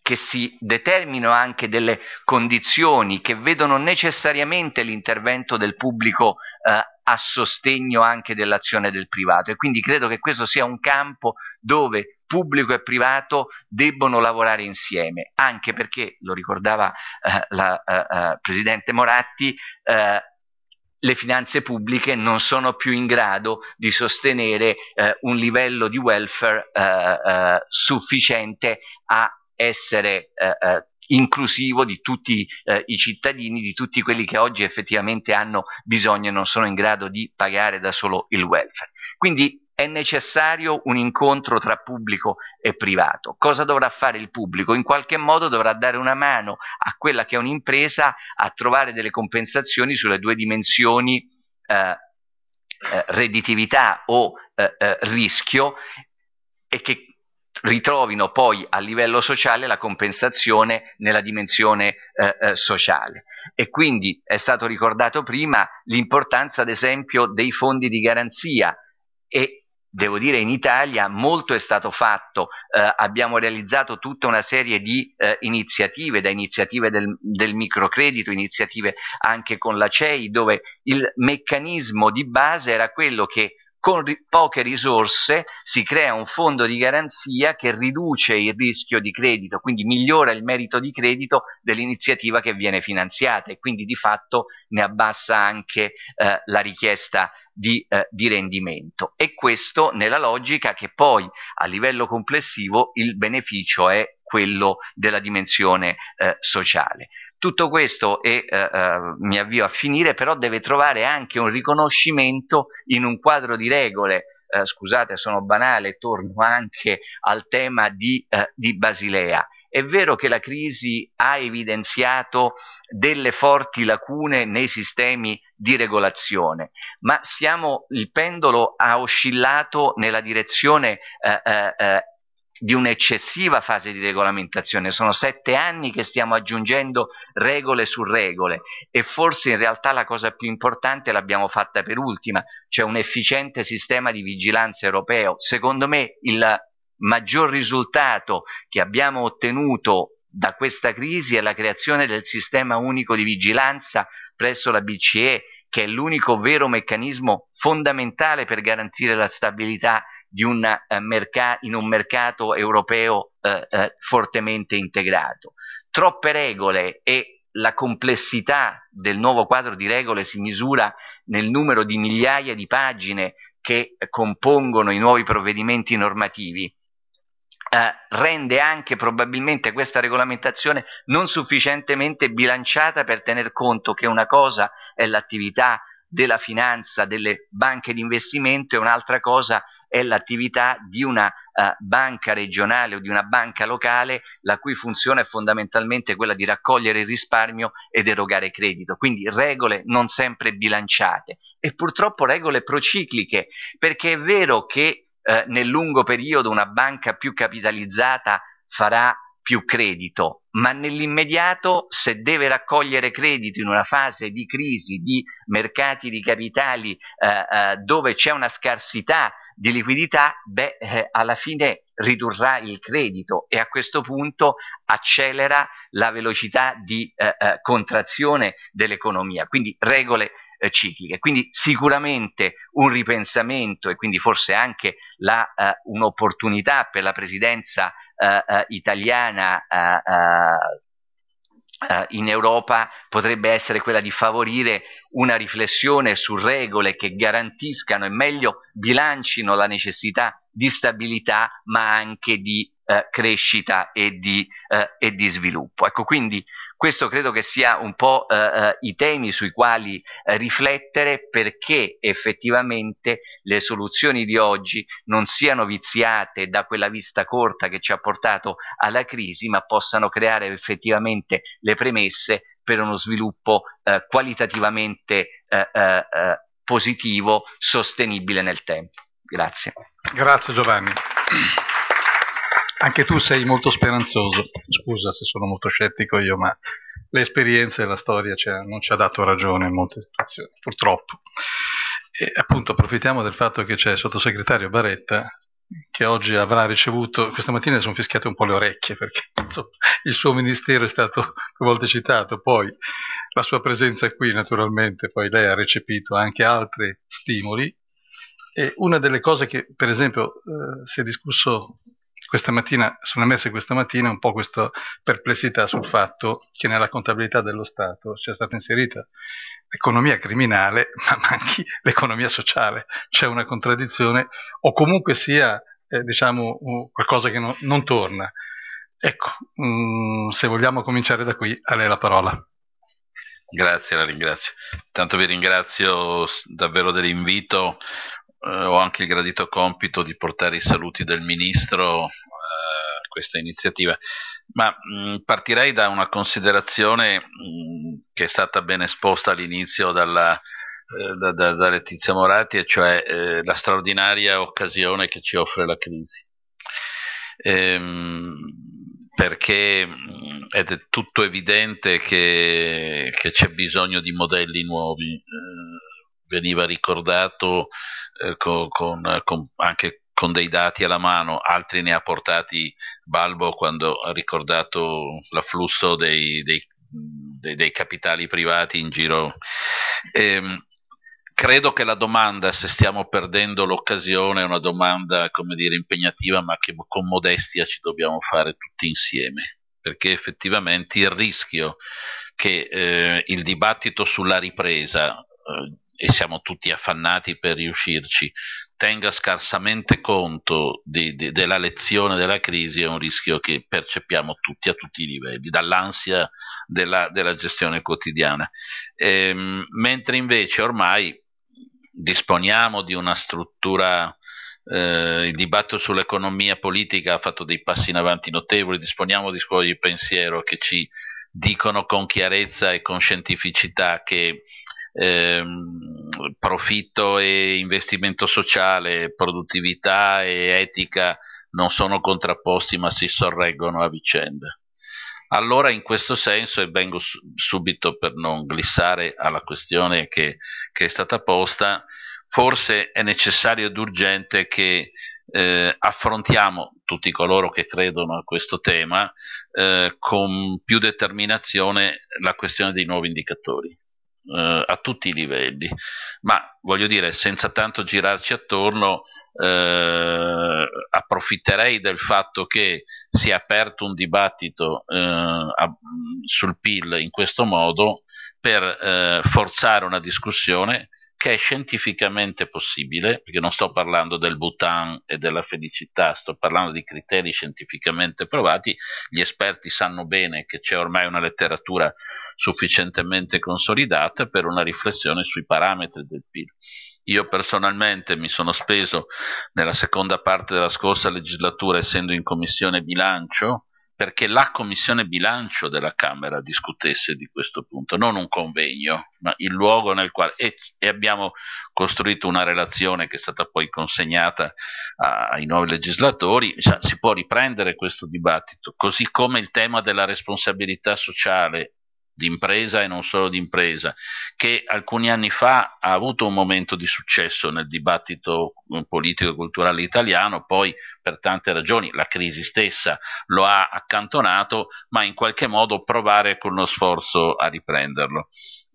che si determinino anche delle condizioni che vedono necessariamente l'intervento del pubblico eh, a sostegno anche dell'azione del privato e quindi credo che questo sia un campo dove pubblico e privato debbono lavorare insieme anche perché lo ricordava eh, la eh, eh Presidente Moratti eh, le finanze pubbliche non sono più in grado di sostenere eh, un livello di welfare eh, eh, sufficiente a essere eh, eh, inclusivo di tutti eh, i cittadini, di tutti quelli che oggi effettivamente hanno bisogno e non sono in grado di pagare da solo il welfare. Quindi è necessario un incontro tra pubblico e privato. Cosa dovrà fare il pubblico? In qualche modo dovrà dare una mano a quella che è un'impresa a trovare delle compensazioni sulle due dimensioni eh, eh, redditività o eh, eh, rischio e che ritrovino poi a livello sociale la compensazione nella dimensione eh, eh, sociale. E quindi è stato ricordato prima l'importanza, ad esempio, dei fondi di garanzia e devo dire in Italia molto è stato fatto, eh, abbiamo realizzato tutta una serie di eh, iniziative, da iniziative del, del, microcredito, iniziative anche con la CEI, dove il meccanismo di base era quello che con ri poche risorse si crea un fondo di garanzia che riduce il rischio di credito, quindi migliora il merito di credito dell'iniziativa che viene finanziata e quindi di fatto ne abbassa anche eh, la richiesta di, eh, di, rendimento. E questo nella logica che poi a livello complessivo il beneficio è quello della dimensione eh, sociale. Tutto questo, e eh, eh, mi avvio a finire, però deve trovare anche un riconoscimento in un quadro di regole, eh, scusate sono banale, torno anche al tema di, eh, di Basilea, è vero che la crisi ha evidenziato delle forti lacune nei sistemi di regolazione, ma siamo, il pendolo ha oscillato nella direzione eh, eh, di un'eccessiva fase di regolamentazione, sono sette anni che stiamo aggiungendo regole su regole e forse in realtà la cosa più importante l'abbiamo fatta per ultima, cioè un efficiente sistema di vigilanza europeo. Secondo me il maggior risultato che abbiamo ottenuto da questa crisi è la creazione del sistema unico di vigilanza presso la BCE che è l'unico vero meccanismo fondamentale per garantire la stabilità una, eh, in un mercato europeo eh, eh, fortemente integrato. Troppe regole e la complessità del nuovo quadro di regole si misura nel numero di migliaia di pagine che compongono i nuovi provvedimenti normativi eh, rende anche probabilmente questa regolamentazione non sufficientemente bilanciata per tener conto che una cosa è l'attività della finanza delle banche di investimento e un'altra cosa è l'attività di una uh, banca regionale o di una banca locale la cui funzione è fondamentalmente quella di raccogliere il risparmio ed erogare credito, quindi regole non sempre bilanciate e purtroppo regole procicliche perché è vero che eh, nel lungo periodo una banca più capitalizzata farà più credito, ma nell'immediato se deve raccogliere credito in una fase di crisi, di mercati di capitali eh, eh, dove c'è una scarsità di liquidità, beh, eh, alla fine ridurrà il credito e a questo punto accelera la velocità di eh, eh, contrazione dell'economia. Quindi regole eh, cicliche. Quindi sicuramente un ripensamento e quindi forse anche la, eh, un'opportunità per la presidenza eh, eh italiana eh, eh, in Europa potrebbe essere quella di favorire una riflessione su regole che garantiscano e meglio bilancino la necessità di stabilità ma anche di eh, crescita e di, eh, e di, sviluppo. Ecco, quindi questo credo che sia un po' eh, eh i temi sui quali eh, riflettere perché effettivamente le soluzioni di oggi non siano viziate da quella vista corta che ci ha portato alla crisi, ma possano creare effettivamente le premesse per uno sviluppo eh, qualitativamente positivo, sostenibile nel tempo. Grazie. Grazie Giovanni. Anche tu sei molto speranzoso, scusa se sono molto scettico io, ma l'esperienza e la storia non ci ha dato ragione in molte situazioni, purtroppo. E appunto approfittiamo del fatto che c'è il sottosegretario Baretta che oggi avrà ricevuto, questa mattina sono fischiate un po' le orecchie perché insomma, il suo ministero è stato più volte citato, poi la sua presenza qui naturalmente, poi lei ha recepito anche altri stimoli e una delle cose che, per esempio, eh, si è discusso questa mattina, sono emerse questa mattina un po' questa perplessità sul fatto che nella contabilità dello Stato sia stata inserita l'economia criminale, ma manchi l'economia sociale. C'è una contraddizione, o comunque sia, eh, diciamo, qualcosa che no, non torna. Ecco, mh, mm, se vogliamo cominciare da qui, a lei la parola. Grazie, la ringrazio. Tanto vi ringrazio davvero dell'invito. Eh, ho anche il gradito compito di portare i saluti del ministro eh, a questa iniziativa. Ma mh, mm, partirei da una considerazione mh, mm, che è stata ben esposta all'inizio dalla, eh, da, da, da, Letizia Morati, e cioè eh, la straordinaria occasione che ci offre la crisi. Ehm, perché mm, è tutto evidente che, che c'è bisogno di modelli nuovi. Eh, veniva ricordato eh, con, con, eh, con, anche con dei dati alla mano, altri ne ha portati Balbo quando ha ricordato l'afflusso dei, dei, dei, dei capitali privati in giro. E, ehm, credo che la domanda, se stiamo perdendo l'occasione, è una domanda, come dire, impegnativa, ma che con modestia ci dobbiamo fare tutti insieme, perché effettivamente il rischio che eh, il dibattito sulla ripresa eh, e siamo tutti affannati per riuscirci, tenga scarsamente conto di, di, della lezione della crisi è un rischio che percepiamo tutti a tutti i livelli, dall'ansia della, della gestione quotidiana. Ehm, mentre invece ormai disponiamo di una struttura eh, il dibattito sull'economia politica ha fatto dei passi in avanti notevoli, disponiamo di scuole di pensiero che ci dicono con chiarezza e con scientificità che ehm, profitto e investimento sociale, produttività e etica non sono contrapposti ma si sorreggono a vicenda. Allora in questo senso, e vengo su, subito per non glissare alla questione che, che, è stata posta, forse è necessario ed urgente che eh, affrontiamo tutti coloro che credono a questo tema eh, con più determinazione la questione dei nuovi indicatori eh, a tutti i livelli, ma voglio dire, senza tanto girarci attorno, eh, approfitterei del fatto che si è aperto un dibattito eh, a, sul PIL in questo modo per eh, forzare una discussione che è scientificamente possibile, perché non sto parlando del Bhutan e della felicità, sto parlando di criteri scientificamente provati, gli esperti sanno bene che c'è ormai una letteratura sufficientemente consolidata per una riflessione sui parametri del PIL. Io personalmente mi sono speso nella seconda parte della scorsa legislatura, essendo in commissione bilancio, perché la commissione bilancio della Camera discutesse di questo punto, non un convegno, ma il luogo nel quale... E, e abbiamo costruito una relazione che è stata poi consegnata a, ai nuovi legislatori, cioè, si può riprendere questo dibattito, così come il tema della responsabilità sociale d'impresa e non solo d'impresa, che alcuni anni fa ha avuto un momento di successo nel dibattito eh, politico e culturale italiano, poi per tante ragioni la crisi stessa lo ha accantonato, ma in qualche modo provare con uno sforzo a riprenderlo.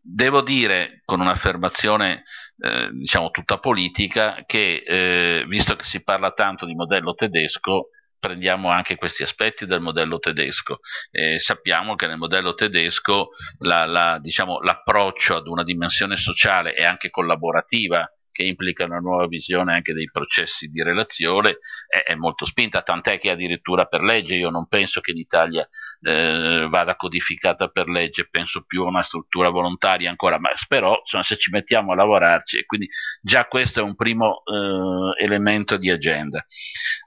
Devo dire con un'affermazione eh, diciamo tutta politica che eh, visto che si parla tanto di modello tedesco prendiamo anche questi aspetti del modello tedesco. Eh, sappiamo che nel modello tedesco l'approccio la, la, diciamo, ad una dimensione sociale e anche collaborativa che implica una nuova visione anche dei processi di relazione, è, è, molto spinta, tant'è che addirittura per legge io non penso che l'Italia eh, vada codificata per legge, penso più a una struttura volontaria ancora, ma spero insomma, se ci mettiamo a lavorarci, quindi già questo è un primo eh, elemento di agenda.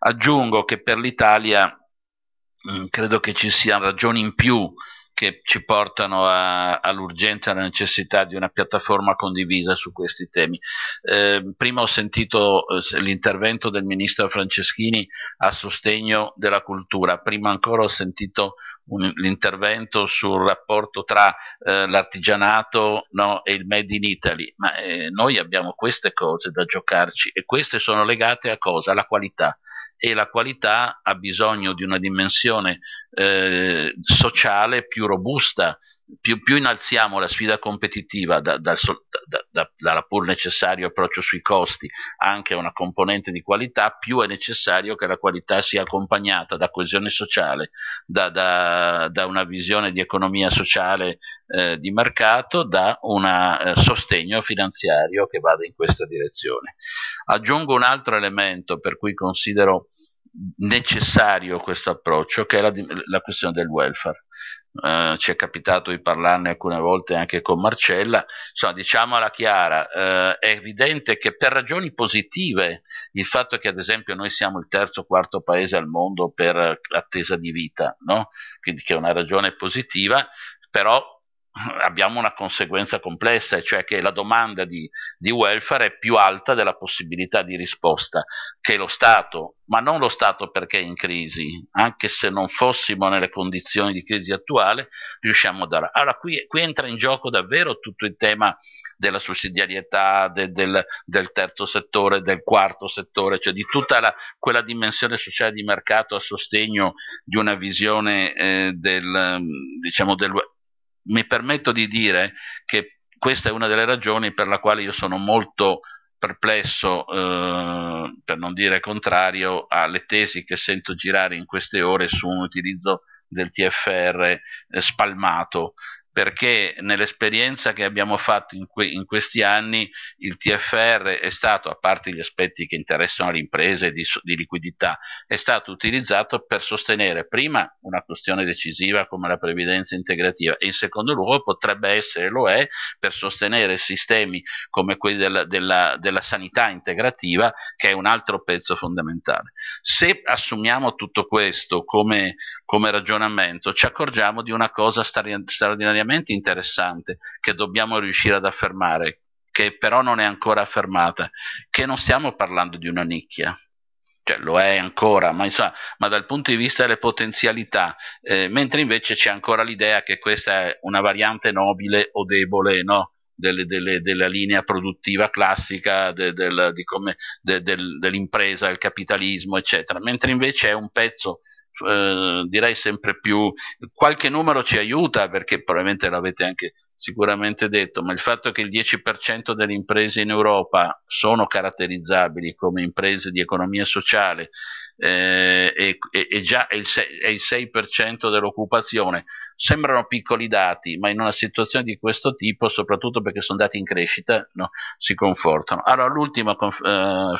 Aggiungo che per l'Italia mm, credo che ci siano ragioni in più che ci portano a, all'urgenza e alla necessità di una piattaforma condivisa su questi temi. Eh, prima ho sentito eh, l'intervento del ministro Franceschini a sostegno della cultura, prima ancora ho sentito un, l'intervento sul rapporto tra eh, l'artigianato no, e il Made in Italy, ma eh, noi abbiamo queste cose da giocarci e queste sono legate a cosa? Alla qualità e la qualità ha bisogno di una dimensione eh, sociale più robusta più, più, innalziamo la sfida competitiva da, da, da, dalla pur necessario approccio sui costi anche a una componente di qualità, più è necessario che la qualità sia accompagnata da coesione sociale, da, una visione di economia sociale eh, di mercato, da un eh, sostegno finanziario che vada in questa direzione. Aggiungo un altro elemento per cui considero necessario questo approccio, che è la, la questione del welfare. Eh, ci è capitato di parlarne alcune volte anche con Marcella, insomma diciamola chiara, eh, è evidente che per ragioni positive il fatto che ad esempio noi siamo il terzo o quarto paese al mondo per eh, attesa di vita, no? quindi che è una ragione positiva, però abbiamo una conseguenza complessa, cioè che la domanda di, di, welfare è più alta della possibilità di risposta che lo Stato, ma non lo Stato perché è in crisi, anche se non fossimo nelle condizioni di crisi attuale, riusciamo a dare. Allora qui, qui entra in gioco davvero tutto il tema della sussidiarietà, de, del, del, terzo settore, del quarto settore, cioè di tutta la, quella dimensione sociale di mercato a sostegno di una visione eh, del, diciamo, del, mi permetto di dire che questa è una delle ragioni per la quale io sono molto perplesso, eh, per non dire contrario, alle tesi che sento girare in queste ore su un utilizzo del TFR eh, spalmato perché nell'esperienza che abbiamo fatto in, que in, questi anni il TFR è stato, a parte gli aspetti che interessano le imprese di, di liquidità, è stato utilizzato per sostenere prima una questione decisiva come la previdenza integrativa e in secondo luogo potrebbe essere, lo è, per sostenere sistemi come quelli della, della, della sanità integrativa che è un altro pezzo fondamentale. Se assumiamo tutto questo come, come ragionamento ci accorgiamo di una cosa straordinariamente veramente interessante che dobbiamo riuscire ad affermare, che però non è ancora affermata, che non stiamo parlando di una nicchia, cioè, lo è ancora, ma, insomma, ma, dal punto di vista delle potenzialità, eh, mentre invece c'è ancora l'idea che questa è una variante nobile o debole no? delle, delle, della linea produttiva classica de, del, come, de, del, dell'impresa, del capitalismo, eccetera, mentre invece è un pezzo eh, direi sempre più qualche numero ci aiuta perché probabilmente l'avete anche sicuramente detto ma il fatto che il 10% delle imprese in Europa sono caratterizzabili come imprese di economia sociale eh, e, e, già è il, 6, è il 6% dell'occupazione. Sembrano piccoli dati, ma in una situazione di questo tipo, soprattutto perché sono dati in crescita, no, si confortano. Allora, l'ultima eh,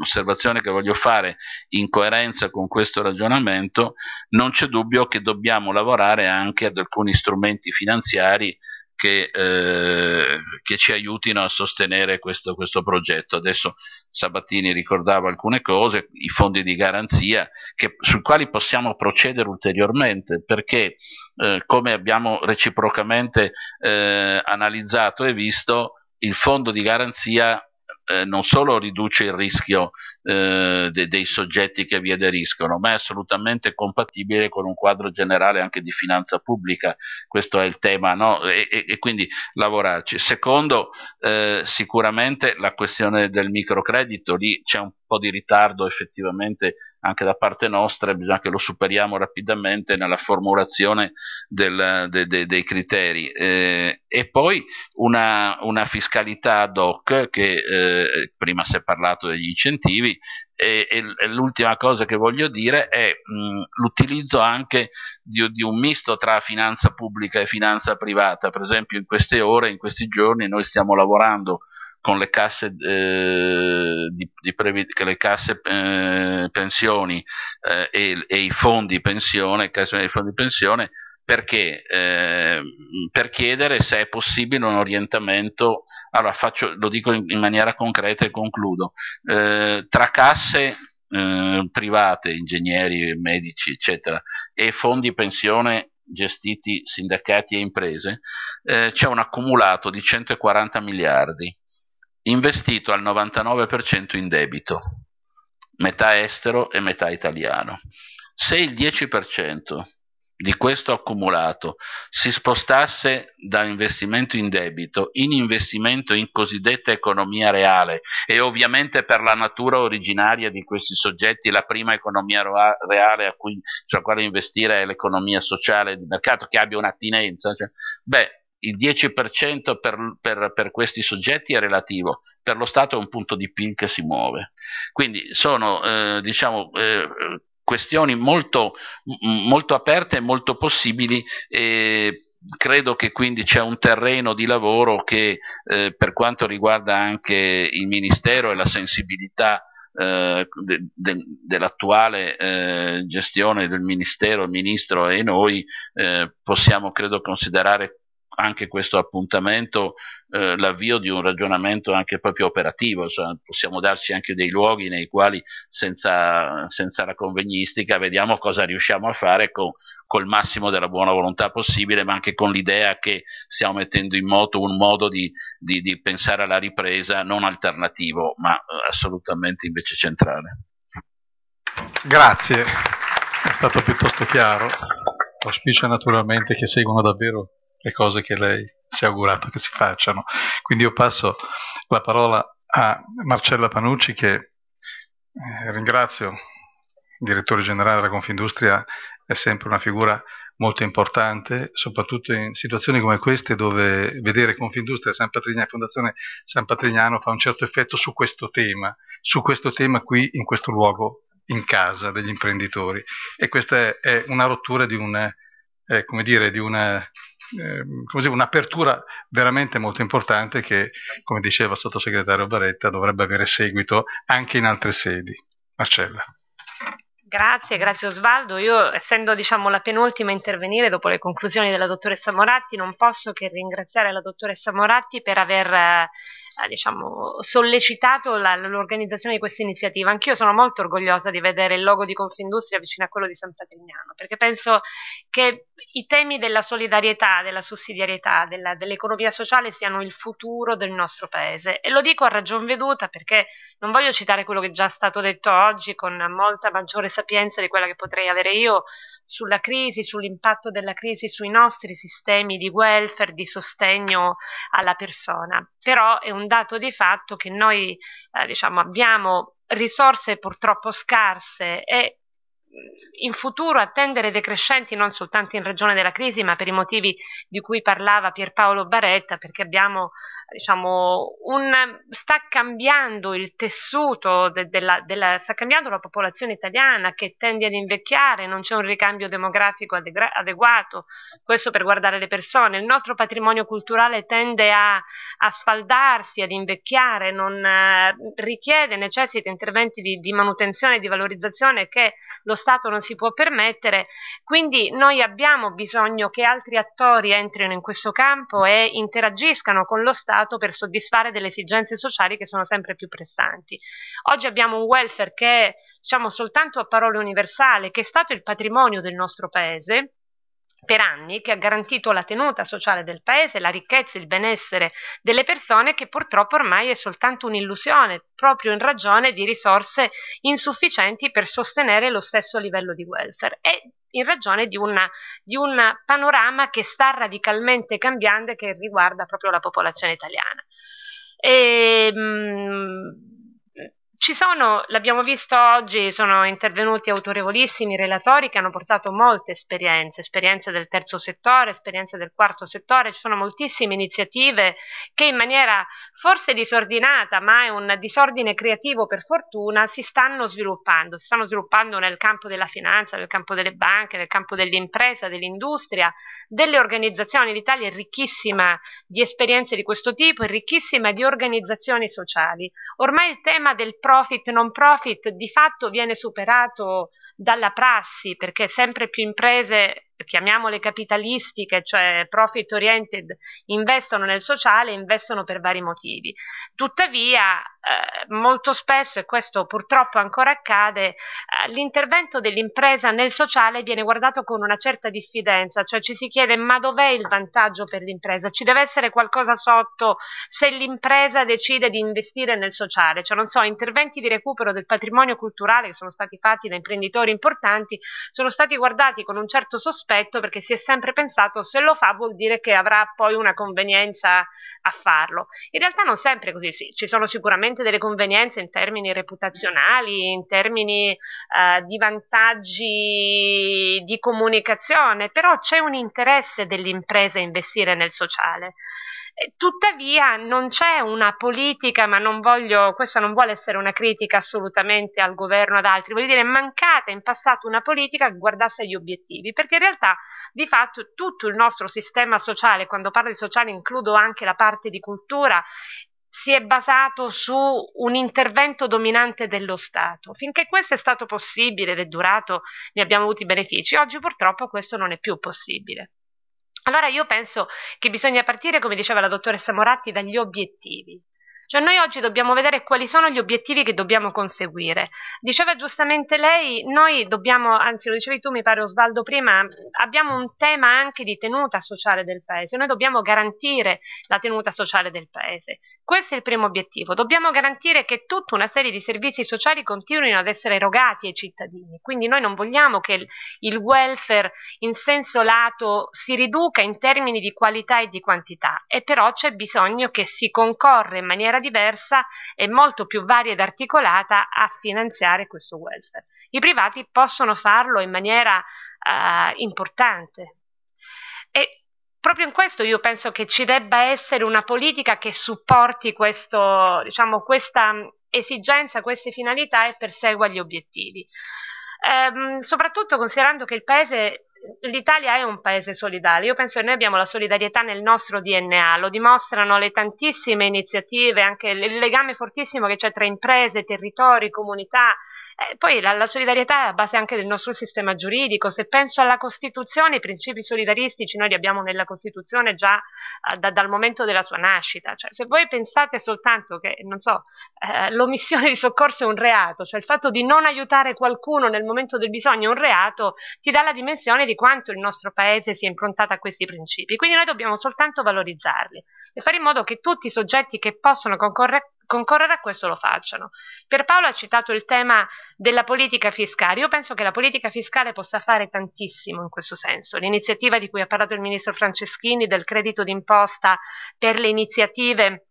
osservazione che voglio fare in coerenza con questo ragionamento, non c'è dubbio che dobbiamo lavorare anche ad alcuni strumenti finanziari che, eh, che, ci aiutino a sostenere questo, questo, progetto. Adesso Sabatini ricordava alcune cose, i fondi di garanzia che, sui quali possiamo procedere ulteriormente perché eh, come abbiamo reciprocamente eh, analizzato e visto il fondo di garanzia eh, non solo riduce il rischio eh, de dei soggetti che vi aderiscono, ma è assolutamente compatibile con un quadro generale anche di finanza pubblica. Questo è il tema, no? e, e, e, quindi lavorarci. Secondo, eh, sicuramente la questione del microcredito, lì c'è un po' di ritardo effettivamente anche da parte nostra, bisogna che lo superiamo rapidamente nella formulazione del, de, de, dei criteri. Eh, e poi una, una, fiscalità ad hoc che eh, eh, prima si è parlato degli incentivi e, e, l'ultima cosa che voglio dire è l'utilizzo anche di, di, un misto tra finanza pubblica e finanza privata, per esempio in queste ore, in questi giorni noi stiamo lavorando con le casse, eh, di, di che le casse eh, pensioni eh, e, e, i fondi pensione, casse, i fondi pensione perché? Eh, per chiedere se è possibile un orientamento, allora faccio, lo dico in, in, maniera concreta e concludo, eh, tra casse eh, private, ingegneri, medici, eccetera, e fondi pensione gestiti sindacati e imprese, eh, c'è un accumulato di 140 miliardi, investito al 99% in debito, metà estero e metà italiano. Se il 10% di questo accumulato si spostasse da investimento in debito in investimento in cosiddetta economia reale e ovviamente per la natura originaria di questi soggetti la prima economia reale a cui, sulla quale investire è l'economia sociale di mercato che abbia un'attinenza, cioè, beh il 10% per, per, per, questi soggetti è relativo, per lo Stato è un punto di PIL che si muove. Quindi sono eh, diciamo, eh, questioni molto, molto aperte e molto possibili. E credo che quindi c'è un terreno di lavoro che eh, per quanto riguarda anche il Ministero e la sensibilità eh, de, de, dell'attuale eh, gestione del Ministero, il Ministro e noi eh, possiamo credo considerare anche questo appuntamento eh, l'avvio di un ragionamento anche proprio operativo, cioè possiamo darci anche dei luoghi nei quali senza, senza la convegnistica vediamo cosa riusciamo a fare con, col massimo della buona volontà possibile, ma anche con l'idea che stiamo mettendo in moto un modo di, di, di pensare alla ripresa non alternativo, ma eh, assolutamente invece centrale. Grazie, è stato piuttosto chiaro. Auspicio naturalmente che seguano davvero le cose che lei si è augurato che si facciano. Quindi io passo la parola a Marcella Panucci che eh, ringrazio, direttore generale della Confindustria, è sempre una figura molto importante, soprattutto in situazioni come queste dove vedere Confindustria San Patrignano, Fondazione San Patrignano fa un certo effetto su questo tema, su questo tema qui in questo luogo, in casa degli imprenditori. E questa è, è una rottura di un, eh, come dire, di una eh, un'apertura veramente molto importante che, come diceva il sottosegretario Baretta, dovrebbe avere seguito anche in altre sedi. Marcella. Grazie, grazie Osvaldo. Io, essendo diciamo, la penultima a intervenire dopo le conclusioni della dottoressa Moratti, non posso che ringraziare la dottoressa Moratti per aver diciamo, sollecitato la, l'organizzazione di questa iniziativa. Anch'io sono molto orgogliosa di vedere il logo di Confindustria vicino a quello di Sant'Agrignano, perché penso che i temi della solidarietà, della sussidiarietà, della, dell'economia sociale siano il futuro del nostro paese. E lo dico a ragion veduta perché non voglio citare quello che è già stato detto oggi con molta maggiore sapienza di quella che potrei avere io sulla crisi, sull'impatto della crisi sui nostri sistemi di welfare, di sostegno alla persona. Però è un dato di fatto che noi eh, diciamo, abbiamo risorse purtroppo scarse e in futuro attendere decrescenti non soltanto in ragione della crisi, ma per i motivi di cui parlava Pierpaolo Baretta, perché abbiamo, diciamo, un, sta cambiando il tessuto, de, della, della, sta cambiando la popolazione italiana che tende ad invecchiare, non c'è un ricambio demografico adegra, adeguato, questo per guardare le persone, il nostro patrimonio culturale tende a, a sfaldarsi, ad invecchiare, non eh, richiede, necessita interventi di, di manutenzione e di valorizzazione che lo Stato non si può permettere, quindi noi abbiamo bisogno che altri attori entrino in questo campo e interagiscano con lo Stato per soddisfare delle esigenze sociali che sono sempre più pressanti. Oggi abbiamo un welfare che è diciamo, soltanto a parole universale, che è stato il patrimonio del nostro Paese, per anni che ha garantito la tenuta sociale del paese, la ricchezza e il benessere delle persone che purtroppo ormai è soltanto un'illusione, proprio in ragione di risorse insufficienti per sostenere lo stesso livello di welfare e in ragione di, una, di un panorama che sta radicalmente cambiando e che riguarda proprio la popolazione italiana. E, ehm, mh, ci sono, l'abbiamo visto oggi, sono intervenuti autorevolissimi relatori che hanno portato molte esperienze, esperienze del terzo settore, esperienze del quarto settore, ci sono moltissime iniziative che in maniera forse disordinata, ma è un disordine creativo per fortuna, si stanno sviluppando, si stanno sviluppando nel campo della finanza, nel campo delle banche, nel campo dell'impresa, dell'industria, delle organizzazioni. L'Italia è ricchissima di esperienze di questo tipo, è ricchissima di organizzazioni sociali. Ormai il tema del profit non profit di fatto viene superato dalla prassi perché sempre più imprese chiamiamole capitalistiche, cioè profit oriented, investono nel sociale, investono per vari motivi. Tuttavia, eh, molto spesso, e questo purtroppo ancora accade, eh, l'intervento dell'impresa nel sociale viene guardato con una certa diffidenza, cioè ci si chiede ma dov'è il vantaggio per l'impresa? Ci deve essere qualcosa sotto se l'impresa decide di investire nel sociale, cioè non so, interventi di recupero del patrimonio culturale che sono stati fatti da imprenditori importanti sono stati guardati con un certo sospetto rispetto perché si è sempre pensato se lo fa vuol dire che avrà poi una convenienza a farlo. In realtà non sempre così, sì, ci sono sicuramente delle convenienze in termini reputazionali, in termini eh, di vantaggi di comunicazione, però c'è un interesse dell'impresa a investire nel sociale. Tuttavia non c'è una politica, ma non voglio, questa non vuole essere una critica assolutamente al governo o ad altri, voglio dire è mancata in passato una politica che guardasse agli obiettivi, perché in realtà di fatto tutto il nostro sistema sociale, quando parlo di sociale includo anche la parte di cultura, si è basato su un intervento dominante dello Stato. Finché questo è stato possibile ed è durato, ne abbiamo avuti benefici. Oggi purtroppo questo non è più possibile. Allora io penso che bisogna partire, come diceva la dottoressa Moratti, dagli obiettivi. Cioè noi oggi dobbiamo vedere quali sono gli obiettivi che dobbiamo conseguire. Diceva giustamente lei, noi dobbiamo, anzi lo dicevi tu mi pare Osvaldo prima, abbiamo un tema anche di tenuta sociale del Paese, noi dobbiamo garantire la tenuta sociale del Paese. Questo è il primo obiettivo, dobbiamo garantire che tutta una serie di servizi sociali continuino ad essere erogati ai cittadini, quindi noi non vogliamo che il, welfare in senso lato si riduca in termini di qualità e di quantità e però c'è bisogno che si concorra in maniera diversa e molto più varia ed articolata a finanziare questo welfare. I privati possono farlo in maniera eh, importante. E proprio in questo io penso che ci debba essere una politica che supporti questo, diciamo, questa mm, esigenza, queste finalità e persegua gli obiettivi. Ehm, soprattutto considerando che il Paese l'Italia è un paese solidale, io penso che noi abbiamo la solidarietà nel nostro DNA, lo dimostrano le tantissime iniziative, anche il legame fortissimo che c'è tra imprese, territori, comunità, eh, poi la, la, solidarietà è a base anche del nostro sistema giuridico. Se penso alla Costituzione, i principi solidaristici noi li abbiamo nella Costituzione già eh, da, dal momento della sua nascita. Cioè, se voi pensate soltanto che, non so, eh, l'omissione di soccorso è un reato, cioè il fatto di non aiutare qualcuno nel momento del bisogno è un reato, ti dà la dimensione di quanto il nostro paese sia improntato a questi principi. Quindi noi dobbiamo soltanto valorizzarli e fare in modo che tutti i soggetti che possono concorrere concorrere a questo lo facciano. Pierpaolo ha citato il tema della politica fiscale. Io penso che la politica fiscale possa fare tantissimo in questo senso. L'iniziativa di cui ha parlato il ministro Franceschini del credito d'imposta per le iniziative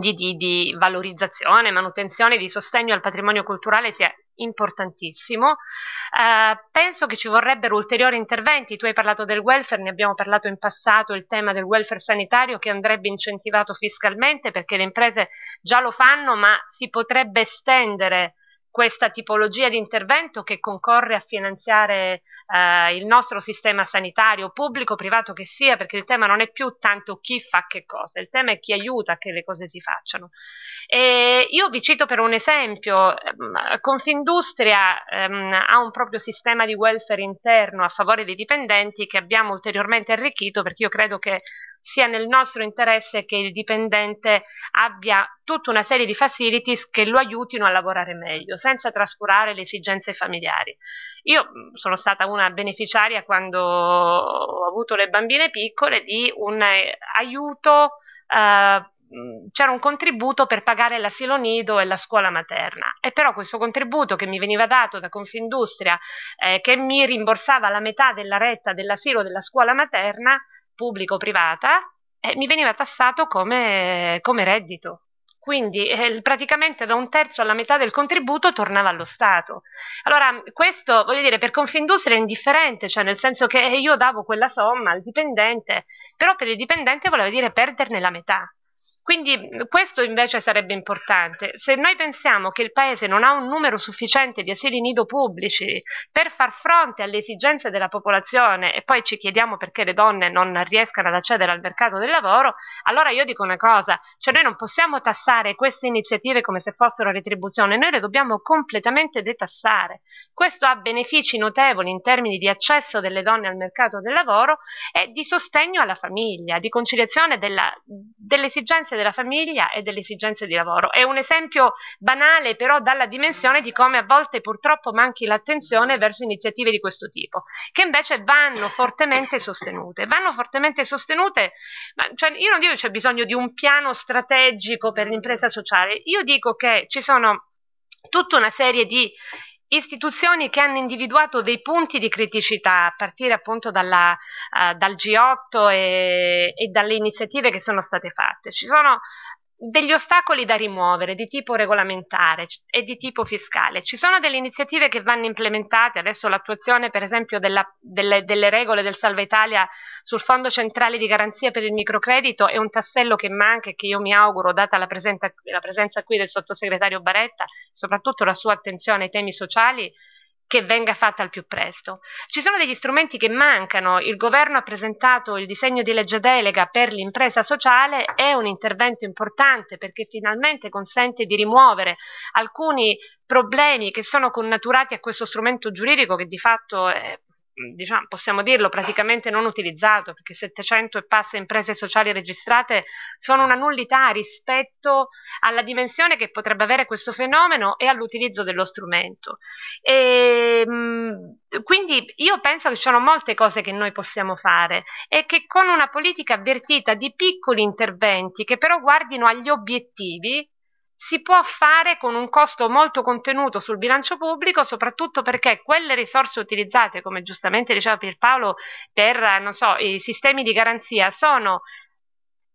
di, di, di, valorizzazione, manutenzione, di sostegno al patrimonio culturale sia importantissimo. Eh, penso che ci vorrebbero ulteriori interventi, tu hai parlato del welfare, ne abbiamo parlato in passato, il tema del welfare sanitario che andrebbe incentivato fiscalmente perché le imprese già lo fanno, ma si potrebbe estendere questa tipologia di intervento che concorre a finanziare eh, il nostro sistema sanitario, pubblico, privato che sia, perché il tema non è più tanto chi fa che cosa, il tema è chi aiuta che le cose si facciano. E io vi cito per un esempio, ehm, Confindustria ehm, ha un proprio sistema di welfare interno a favore dei dipendenti che abbiamo ulteriormente arricchito perché io credo che sia nel nostro interesse che il dipendente abbia tutta una serie di facilities che lo aiutino a lavorare meglio, senza trascurare le esigenze familiari. Io sono stata una beneficiaria quando ho avuto le bambine piccole di un eh, aiuto eh, c'era un contributo per pagare l'asilo nido e la scuola materna e però questo contributo che mi veniva dato da Confindustria eh, che mi rimborsava la metà della retta dell'asilo e della scuola materna pubblico-privata eh, mi veniva tassato come, come reddito. Quindi eh, praticamente da un terzo alla metà del contributo tornava allo Stato. Allora, questo voglio dire, per Confindustria è indifferente, cioè nel senso che eh, io davo quella somma al dipendente, però per il dipendente voleva dire perderne la metà. Quindi questo invece sarebbe importante. Se noi pensiamo che il Paese non ha un numero sufficiente di asili nido pubblici per far fronte alle esigenze della popolazione e poi ci chiediamo perché le donne non riescano ad accedere al mercato del lavoro, allora io dico una cosa, cioè noi non possiamo tassare queste iniziative come se fossero retribuzione, noi le dobbiamo completamente detassare. Questo ha benefici notevoli in termini di accesso delle donne al mercato del lavoro e di sostegno alla famiglia, di conciliazione della, delle esigenze esigenze della famiglia e delle esigenze di lavoro. È un esempio banale però dalla dimensione di come a volte purtroppo manchi l'attenzione verso iniziative di questo tipo, che invece vanno fortemente sostenute. Vanno fortemente sostenute, ma, cioè, io non dico che c'è bisogno di un piano strategico per l'impresa sociale, io dico che ci sono tutta una serie di istituzioni che hanno individuato dei punti di criticità a partire appunto dalla, uh, dal G8 e, e, dalle iniziative che sono state fatte. Ci sono degli ostacoli da rimuovere di tipo regolamentare e di tipo fiscale. Ci sono delle iniziative che vanno implementate, adesso l'attuazione per esempio della, delle, delle, regole del Salva Italia sul Fondo Centrale di Garanzia per il Microcredito è un tassello che manca e che io mi auguro, data la, presenta, la presenza qui del sottosegretario Baretta, soprattutto la sua attenzione ai temi sociali, che venga fatta al più presto. Ci sono degli strumenti che mancano, il governo ha presentato il disegno di legge delega per l'impresa sociale, è un intervento importante perché finalmente consente di rimuovere alcuni problemi che sono connaturati a questo strumento giuridico che di fatto è diciamo, possiamo dirlo, praticamente non utilizzato, perché 700 e passa imprese sociali registrate sono una nullità rispetto alla dimensione che potrebbe avere questo fenomeno e all'utilizzo dello strumento. E, ehm, quindi io penso che ci sono molte cose che noi possiamo fare e che con una politica avvertita di piccoli interventi che però guardino agli obiettivi si può fare con un costo molto contenuto sul bilancio pubblico, soprattutto perché quelle risorse utilizzate, come giustamente diceva Pierpaolo, per so, i sistemi di garanzia sono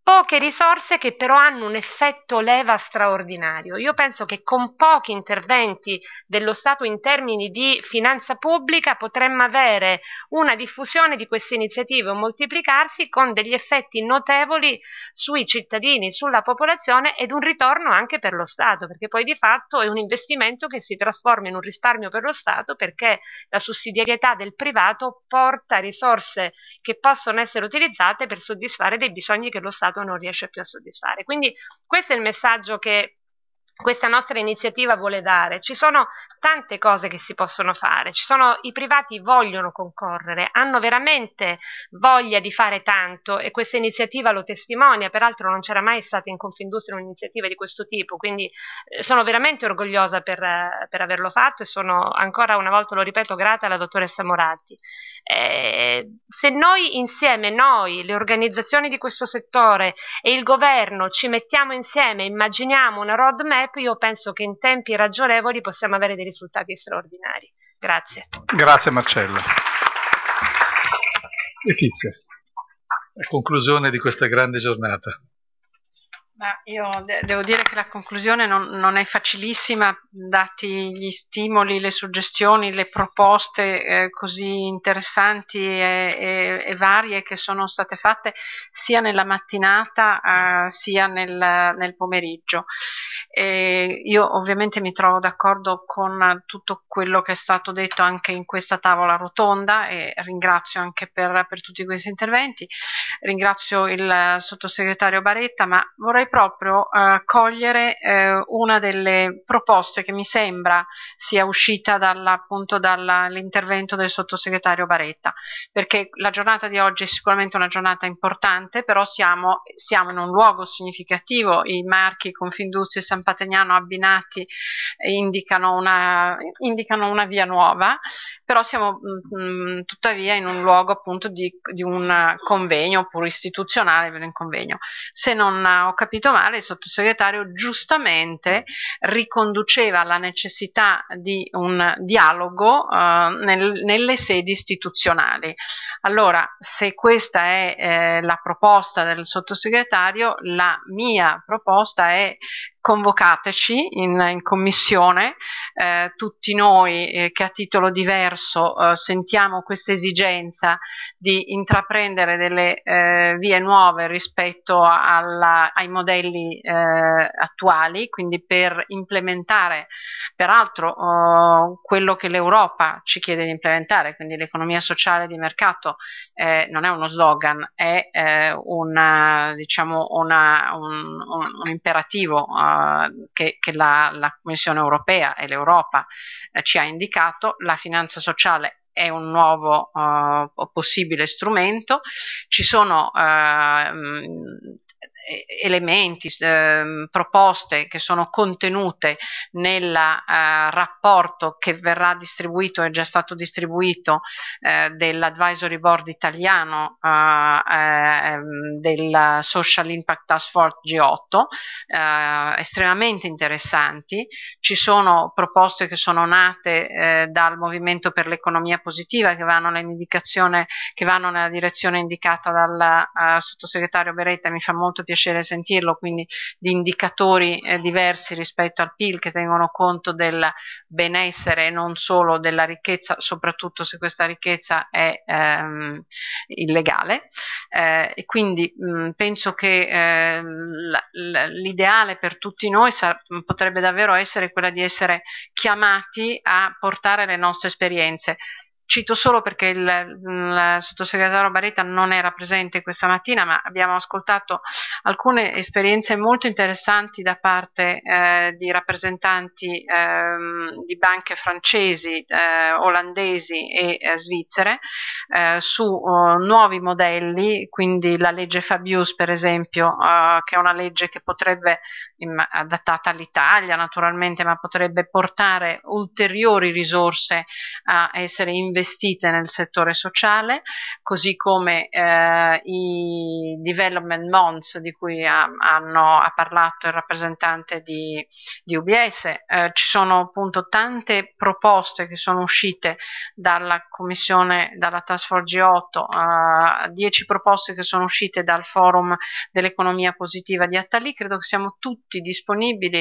poche risorse che però hanno un effetto leva straordinario. Io penso che con pochi interventi dello Stato in termini di finanza pubblica potremmo avere una diffusione di queste iniziative o moltiplicarsi con degli effetti notevoli sui cittadini, sulla popolazione ed un ritorno anche per lo Stato, perché poi di fatto è un investimento che si trasforma in un risparmio per lo Stato perché la sussidiarietà del privato porta risorse che possono essere utilizzate per soddisfare dei bisogni che lo Stato mercato non riesce più a soddisfare. Quindi questo è il messaggio che questa nostra iniziativa vuole dare. Ci sono tante cose che si possono fare, sono, i privati vogliono concorrere, hanno veramente voglia di fare tanto e questa iniziativa lo testimonia, peraltro non c'era mai stata in Confindustria un'iniziativa di questo tipo, quindi eh, sono veramente orgogliosa per, per averlo fatto e sono ancora una volta, lo ripeto, grata alla dottoressa Moratti eh, se noi insieme, noi, le organizzazioni di questo settore e il governo ci mettiamo insieme, immaginiamo una roadmap, io penso che in tempi ragionevoli possiamo avere dei risultati straordinari. Grazie. Grazie Marcello. Letizia, la conclusione di questa grande giornata. Ma io de devo dire che la conclusione non, non, è facilissima, dati gli stimoli, le suggestioni, le proposte eh, così interessanti e, e, e, varie che sono state fatte sia nella mattinata eh, sia nel, nel pomeriggio. E io ovviamente mi trovo d'accordo con tutto quello che è stato detto anche in questa tavola rotonda e ringrazio anche per, per tutti questi interventi. Ringrazio il sottosegretario Baretta, ma vorrei proprio eh, cogliere eh, una delle proposte che mi sembra sia uscita dall'intervento dall del sottosegretario Baretta, perché la giornata di oggi è sicuramente una giornata importante, però siamo, siamo in un luogo significativo, i marchi Confindustria e San San Patrignano abbinati indicano una, indicano una via nuova però siamo mh, mm, mm, tuttavia in un luogo appunto di, di un convegno oppure istituzionale, un convegno. Se non eh, ho capito male, il sottosegretario giustamente riconduceva la necessità di un dialogo eh, nel, nelle sedi istituzionali. Allora, se questa è eh, la proposta del sottosegretario, la mia proposta è convocateci in, in commissione eh, tutti noi eh, che a titolo diverso eh, sentiamo questa esigenza di intraprendere delle eh, vie nuove rispetto alla, ai modelli eh, attuali, quindi per implementare peraltro oh, quello che l'Europa ci chiede di implementare, quindi l'economia sociale di mercato eh, non è uno slogan, è una, diciamo una, un, un, un, imperativo che, che la, la Commissione europea e l'Europa l'Europa eh, ci ha indicato, la finanza sociale è un nuovo eh, possibile strumento, ci sono eh, elementi, eh, proposte che sono contenute nel eh, rapporto che verrà distribuito, è già stato distribuito eh, dell'advisory board italiano eh, ehm, del Social Impact Task Force G8, eh, estremamente interessanti. Ci sono proposte che sono nate eh, dal Movimento per l'Economia Positiva che vanno, che vanno nella direzione indicata dal sottosegretario Beretta, mi fa molto piacere sentirlo, quindi di indicatori eh, diversi rispetto al PIL che tengono conto del benessere e non solo della ricchezza, soprattutto se questa ricchezza è ehm, illegale. Eh, e quindi mh, mm, penso che eh, l'ideale per tutti noi mm, potrebbe davvero essere quella di essere chiamati a portare le nostre esperienze cito solo perché il, il, sottosegretario Baretta non era presente questa mattina, ma abbiamo ascoltato alcune esperienze molto interessanti da parte eh, di rappresentanti eh, di banche francesi, eh, olandesi e eh, svizzere eh, su oh, nuovi modelli, quindi la legge Fabius per esempio, eh, che è una legge che potrebbe, adattata all'Italia naturalmente, ma potrebbe portare ulteriori risorse a essere investite investite nel settore sociale, così come eh, i development bonds di cui ha, hanno, ha parlato il rappresentante di, di UBS. Eh, ci sono appunto tante proposte che sono uscite dalla commissione, dalla Task Force G8, eh, 10 proposte che sono uscite dal forum dell'economia positiva di Attali. Credo che siamo tutti disponibili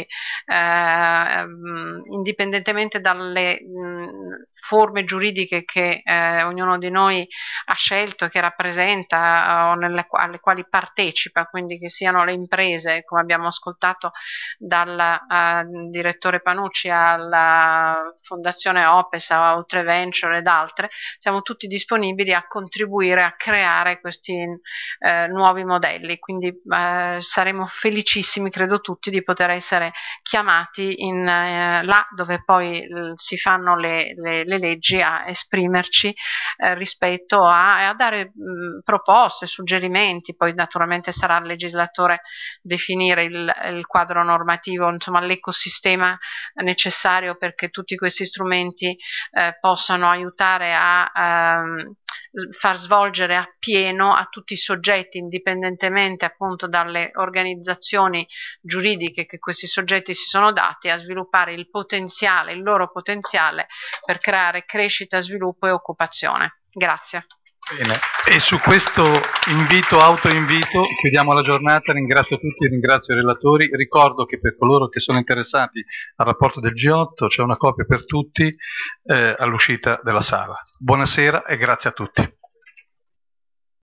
eh, ehm, indipendentemente dalle mh, mm, forme giuridiche che eh, ognuno di noi ha scelto, che rappresenta eh, o nelle, alle quali partecipa, quindi che siano le imprese, come abbiamo ascoltato dal uh, direttore Panucci alla eh, Fondazione Opes, a Oltre Venture ed altre, siamo tutti disponibili a contribuire a creare questi uh, nuovi modelli, quindi uh, saremo felicissimi, credo tutti, di poter essere chiamati in, là dove poi si fanno le, le, le leggi a esprimere esprimerci eh, rispetto a, a dare mh, mm, proposte, suggerimenti, poi naturalmente sarà il legislatore definire il, il quadro normativo, insomma l'ecosistema necessario perché tutti questi strumenti eh, possano aiutare a, a ehm, far svolgere appieno a tutti i soggetti, indipendentemente appunto dalle organizzazioni giuridiche che questi soggetti si sono dati, a sviluppare il potenziale, il loro potenziale per creare crescita, sviluppo e occupazione. Grazie. Bene, e su questo invito, autoinvito, chiudiamo la giornata, ringrazio tutti, ringrazio i relatori, ricordo che per coloro che sono interessati al rapporto del G8 c'è una copia per tutti eh, all'uscita della sala. Buonasera e grazie a tutti.